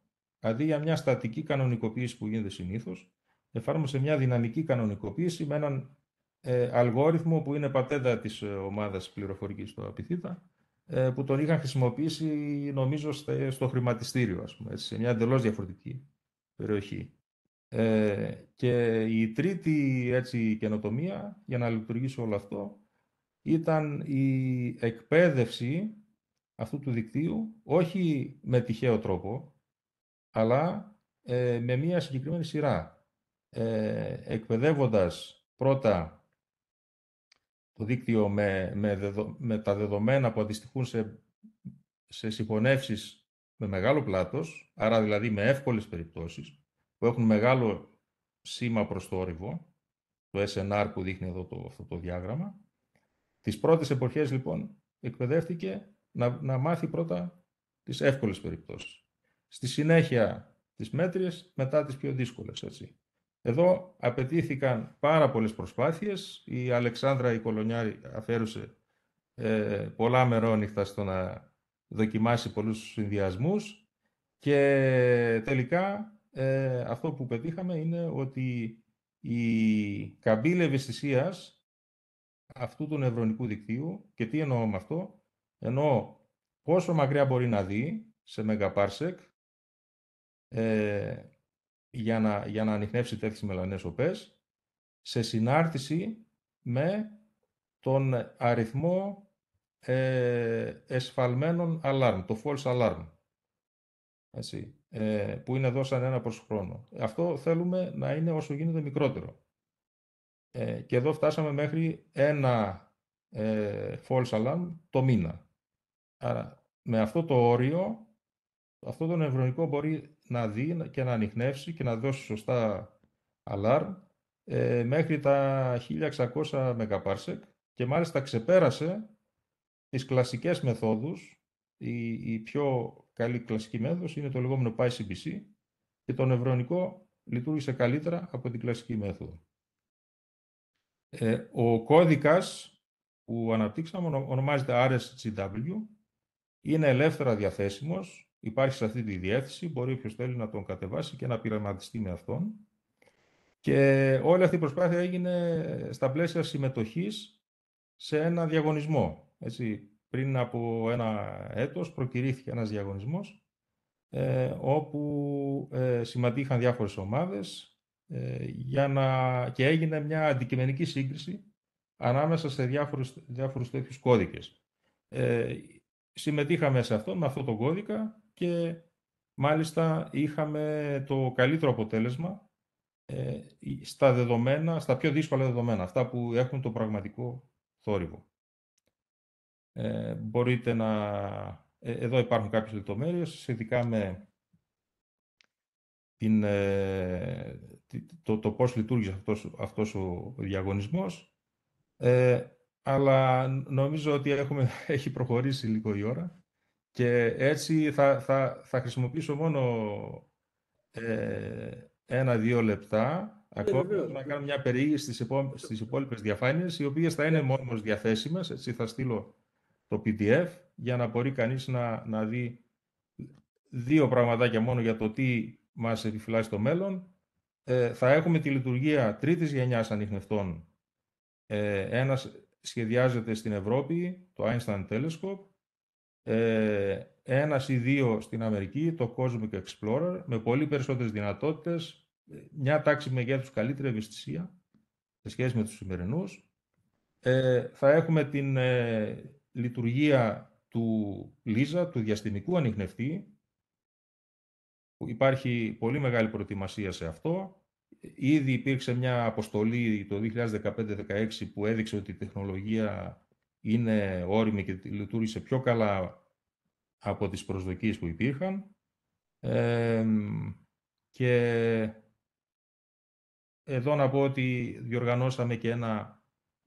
Αντί για μια στατική κανονικοποίηση που γίνεται συνήθως, εφάρμοσε μια δυναμική κανονικοποίηση με έναν ε, αλγόριθμο που είναι πατέντα της ε, ομάδας πληροφορικής του Απιθύτα, ε, που τον είχαν χρησιμοποιήσει νομίζω στο χρηματιστήριο, σε μια εντελώς διαφορετική περιοχή. και η τρίτη έτσι, καινοτομία για να λειτουργήσει όλο αυτό ήταν η εκπαίδευση αυτού του δικτύου, όχι με τυχαίο τρόπο, αλλά ε, με μία συγκεκριμένη σειρά. Ε, εκπαιδεύοντας πρώτα το δίκτυο με, με, τα δεδομένα που αντιστοιχούν σε, σε με μεγάλο πλάτος, άρα δηλαδή με εύκολες περιπτώσεις, που έχουν μεγάλο σήμα προς το όρυβο, το SNR που δείχνει εδώ το, αυτό το διάγραμμα. Τις πρώτες εποχές, λοιπόν, εκπαιδεύτηκε να, να μάθει πρώτα τις εύκολες περιπτώσεις. Στη συνέχεια τις μέτριες, μετά τις πιο δύσκολες. Έτσι. Εδώ απαιτήθηκαν πάρα πολλές προσπάθειες. Η Αλεξάνδρα η Κολονιάρη αφαίρουσε ε, πολλά μερόνυχτα στο να δοκιμάσει πολλούς συνδυασμούς. και τελικά ε, αυτό που πετύχαμε είναι ότι η καμπύλη ευαισθησίας αυτού του νευρονικού δικτύου και τι εννοώ με αυτό, εννοώ πόσο μακριά μπορεί να δει σε μεγαπάρσεκ ε, για, να, για να ανοιχνεύσει τέτοιες μελανές οπές σε συνάρτηση με τον αριθμό ε, εσφαλμένων alarm, το false alarm, ε, που είναι εδώ σαν ένα προς χρόνο. Αυτό θέλουμε να είναι όσο γίνεται μικρότερο. Ε, και εδώ φτάσαμε μέχρι ένα ε, false alarm το μήνα. Άρα με αυτό το όριο, αυτό το νευρονικό μπορεί να δει και να ανοιχνεύσει και να δώσει σωστά alarm ε, μέχρι τα 1600 MParsec και μάλιστα ξεπέρασε τις κλασικές μεθόδους. Η, πιο καλή κλασική μέθοδος είναι το λεγόμενο PyCBC και το νευρονικό λειτουργήσε καλύτερα από την κλασική μέθοδο. Ε, ο κώδικας που αναπτύξαμε ονομάζεται RSGW, είναι ελεύθερα διαθέσιμος, Υπάρχει σε αυτή τη διεύθυνση, μπορεί όποιος θέλει να τον κατεβάσει και να πειραματιστεί με αυτόν. Και όλη αυτή η προσπάθεια έγινε στα πλαίσια συμμετοχής σε ένα διαγωνισμό. Έτσι, πριν από ένα έτος προκυρήθηκε ένας διαγωνισμός ε, όπου ε, συμμετείχαν διάφορες ομάδες ε, για να... και έγινε μια αντικειμενική σύγκριση ανάμεσα σε διάφορους, διάφορους τέτοιους κώδικες. Ε, συμμετείχαμε σε αυτό, με αυτό τον κώδικα και μάλιστα είχαμε το καλύτερο αποτέλεσμα ε, στα δεδομένα, στα πιο δύσκολα δεδομένα, αυτά που έχουν το πραγματικό θόρυβο. Ε, μπορείτε να... Ε, εδώ υπάρχουν κάποιες λεπτομέρειες. σχετικά με την, ε, το, το πώς λειτουργήσε αυτός, αυτός ο διαγωνισμός. αλλά νομίζω ότι έχουμε, [LAUGHS] έχει προχωρήσει λίγο η ώρα. Και έτσι θα, θα, θα χρησιμοποιήσω μόνο ε, ένα-δύο λεπτά ναι, να ναι. κάνω μια περιήγηση στις, υπό, στις υπόλοιπες διαφάνειες, οι οποίες θα είναι ναι. μόνιμως διαθέσιμες, έτσι θα στείλω το PDF, για να μπορεί κανείς να, να δει δύο πραγματάκια μόνο για το τι μας επιφυλάσσει το μέλλον. Ε, θα έχουμε τη λειτουργία τρίτης γενιάς ανιχνευτών. Ε, ένας σχεδιάζεται στην Ευρώπη, το Einstein Telescope, ε, ένας ή δύο στην Αμερική, το Cosmic Explorer, με πολύ περισσότερες δυνατότητες, μια τάξη μεγέθους καλύτερη ευαισθησία σε σχέση με τους σημερινούς. Ε, θα έχουμε την ε, λειτουργία του Λίζα, του διαστημικού ανοιχνευτή. υπάρχει πολύ μεγάλη προετοιμασία σε αυτό. Ήδη υπήρξε μια αποστολή το 2015 2016 που έδειξε ότι η τεχνολογία είναι όριμη και λειτουργήσε πιο καλά από τις προσδοκίες που υπήρχαν. και εδώ να πω ότι διοργανώσαμε και ένα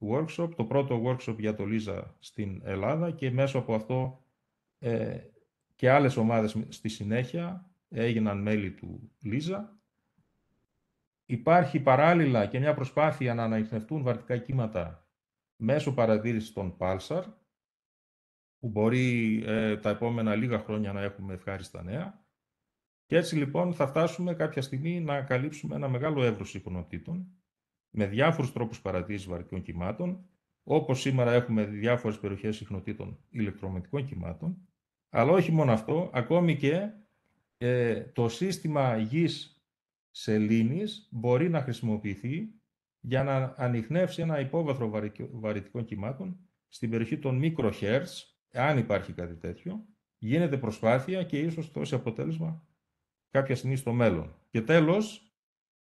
workshop, το πρώτο workshop για το Λίζα στην Ελλάδα και μέσω από αυτό ε, και άλλες ομάδες στη συνέχεια έγιναν μέλη του Λίζα. Υπάρχει παράλληλα και μια προσπάθεια να αναειχνευτούν βαρτικά κύματα μέσω παρατήρησης των πάλσαρ, που μπορεί ε, τα επόμενα λίγα χρόνια να έχουμε ευχάριστα νέα. Και έτσι λοιπόν θα φτάσουμε κάποια στιγμή να καλύψουμε ένα μεγάλο εύρος συχνοτήτων με διάφορους τρόπους παρατήρησης βαρικών κυμάτων, όπως σήμερα έχουμε διάφορες περιοχές συχνοτήτων ηλεκτρομαγνητικών κυμάτων, αλλά όχι μόνο αυτό, ακόμη και ε, το σύστημα γης σελήνης μπορεί να χρησιμοποιηθεί για να ανοιχνεύσει ένα υπόβαθρο βαρυτικών κυμάτων στην περιοχή των μικροχέρτς, αν υπάρχει κάτι τέτοιο, γίνεται προσπάθεια και ίσως δώσει αποτέλεσμα κάποια στιγμή στο μέλλον. Και τέλος,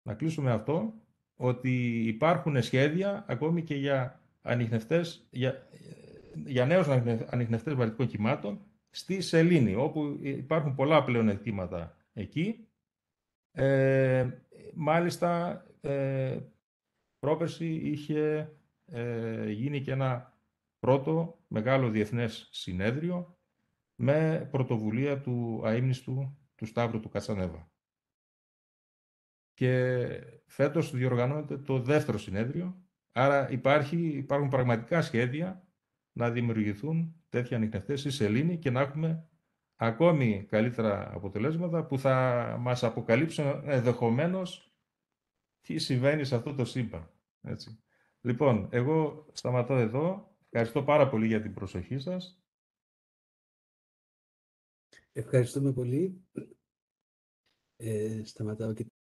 να κλείσουμε αυτό, ότι υπάρχουν σχέδια ακόμη και για ανοιχνευτές, για, για νέους ανοιχνευτές βαρυτικών κυμάτων στη Σελήνη, όπου υπάρχουν πολλά πλέον εκεί. Ε, μάλιστα, ε, Πρόπερση είχε ε, γίνει και ένα πρώτο μεγάλο διεθνές συνέδριο με πρωτοβουλία του αείμνηστου του Σταύρου του Κατσανέβα. Και φέτος διοργανώνεται το δεύτερο συνέδριο, άρα υπάρχει, υπάρχουν πραγματικά σχέδια να δημιουργηθούν τέτοια ανοιχνευτές στη σελήνη και να έχουμε ακόμη καλύτερα αποτελέσματα που θα μας αποκαλύψουν ενδεχομένως τι συμβαίνει σε αυτό το σύμπαν. Έτσι. Λοιπόν, εγώ σταματώ εδώ. Ευχαριστώ πάρα πολύ για την προσοχή σας. Ευχαριστούμε πολύ. Ε, σταματάω και